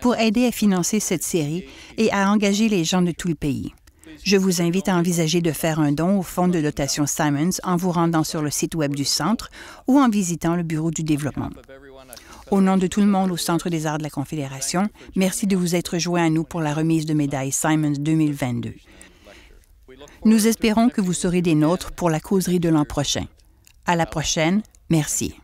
A: pour aider à financer cette série et à engager les gens de tout le pays. Je vous invite à envisager de faire un don au fonds de dotation Simons en vous rendant sur le site web du centre ou en visitant le bureau du développement. Au nom de tout le monde au Centre des arts de la Confédération, merci de vous être joint à nous pour la remise de médaille Simons 2022. Nous espérons que vous serez des nôtres pour la causerie de l'an prochain. À la prochaine, merci.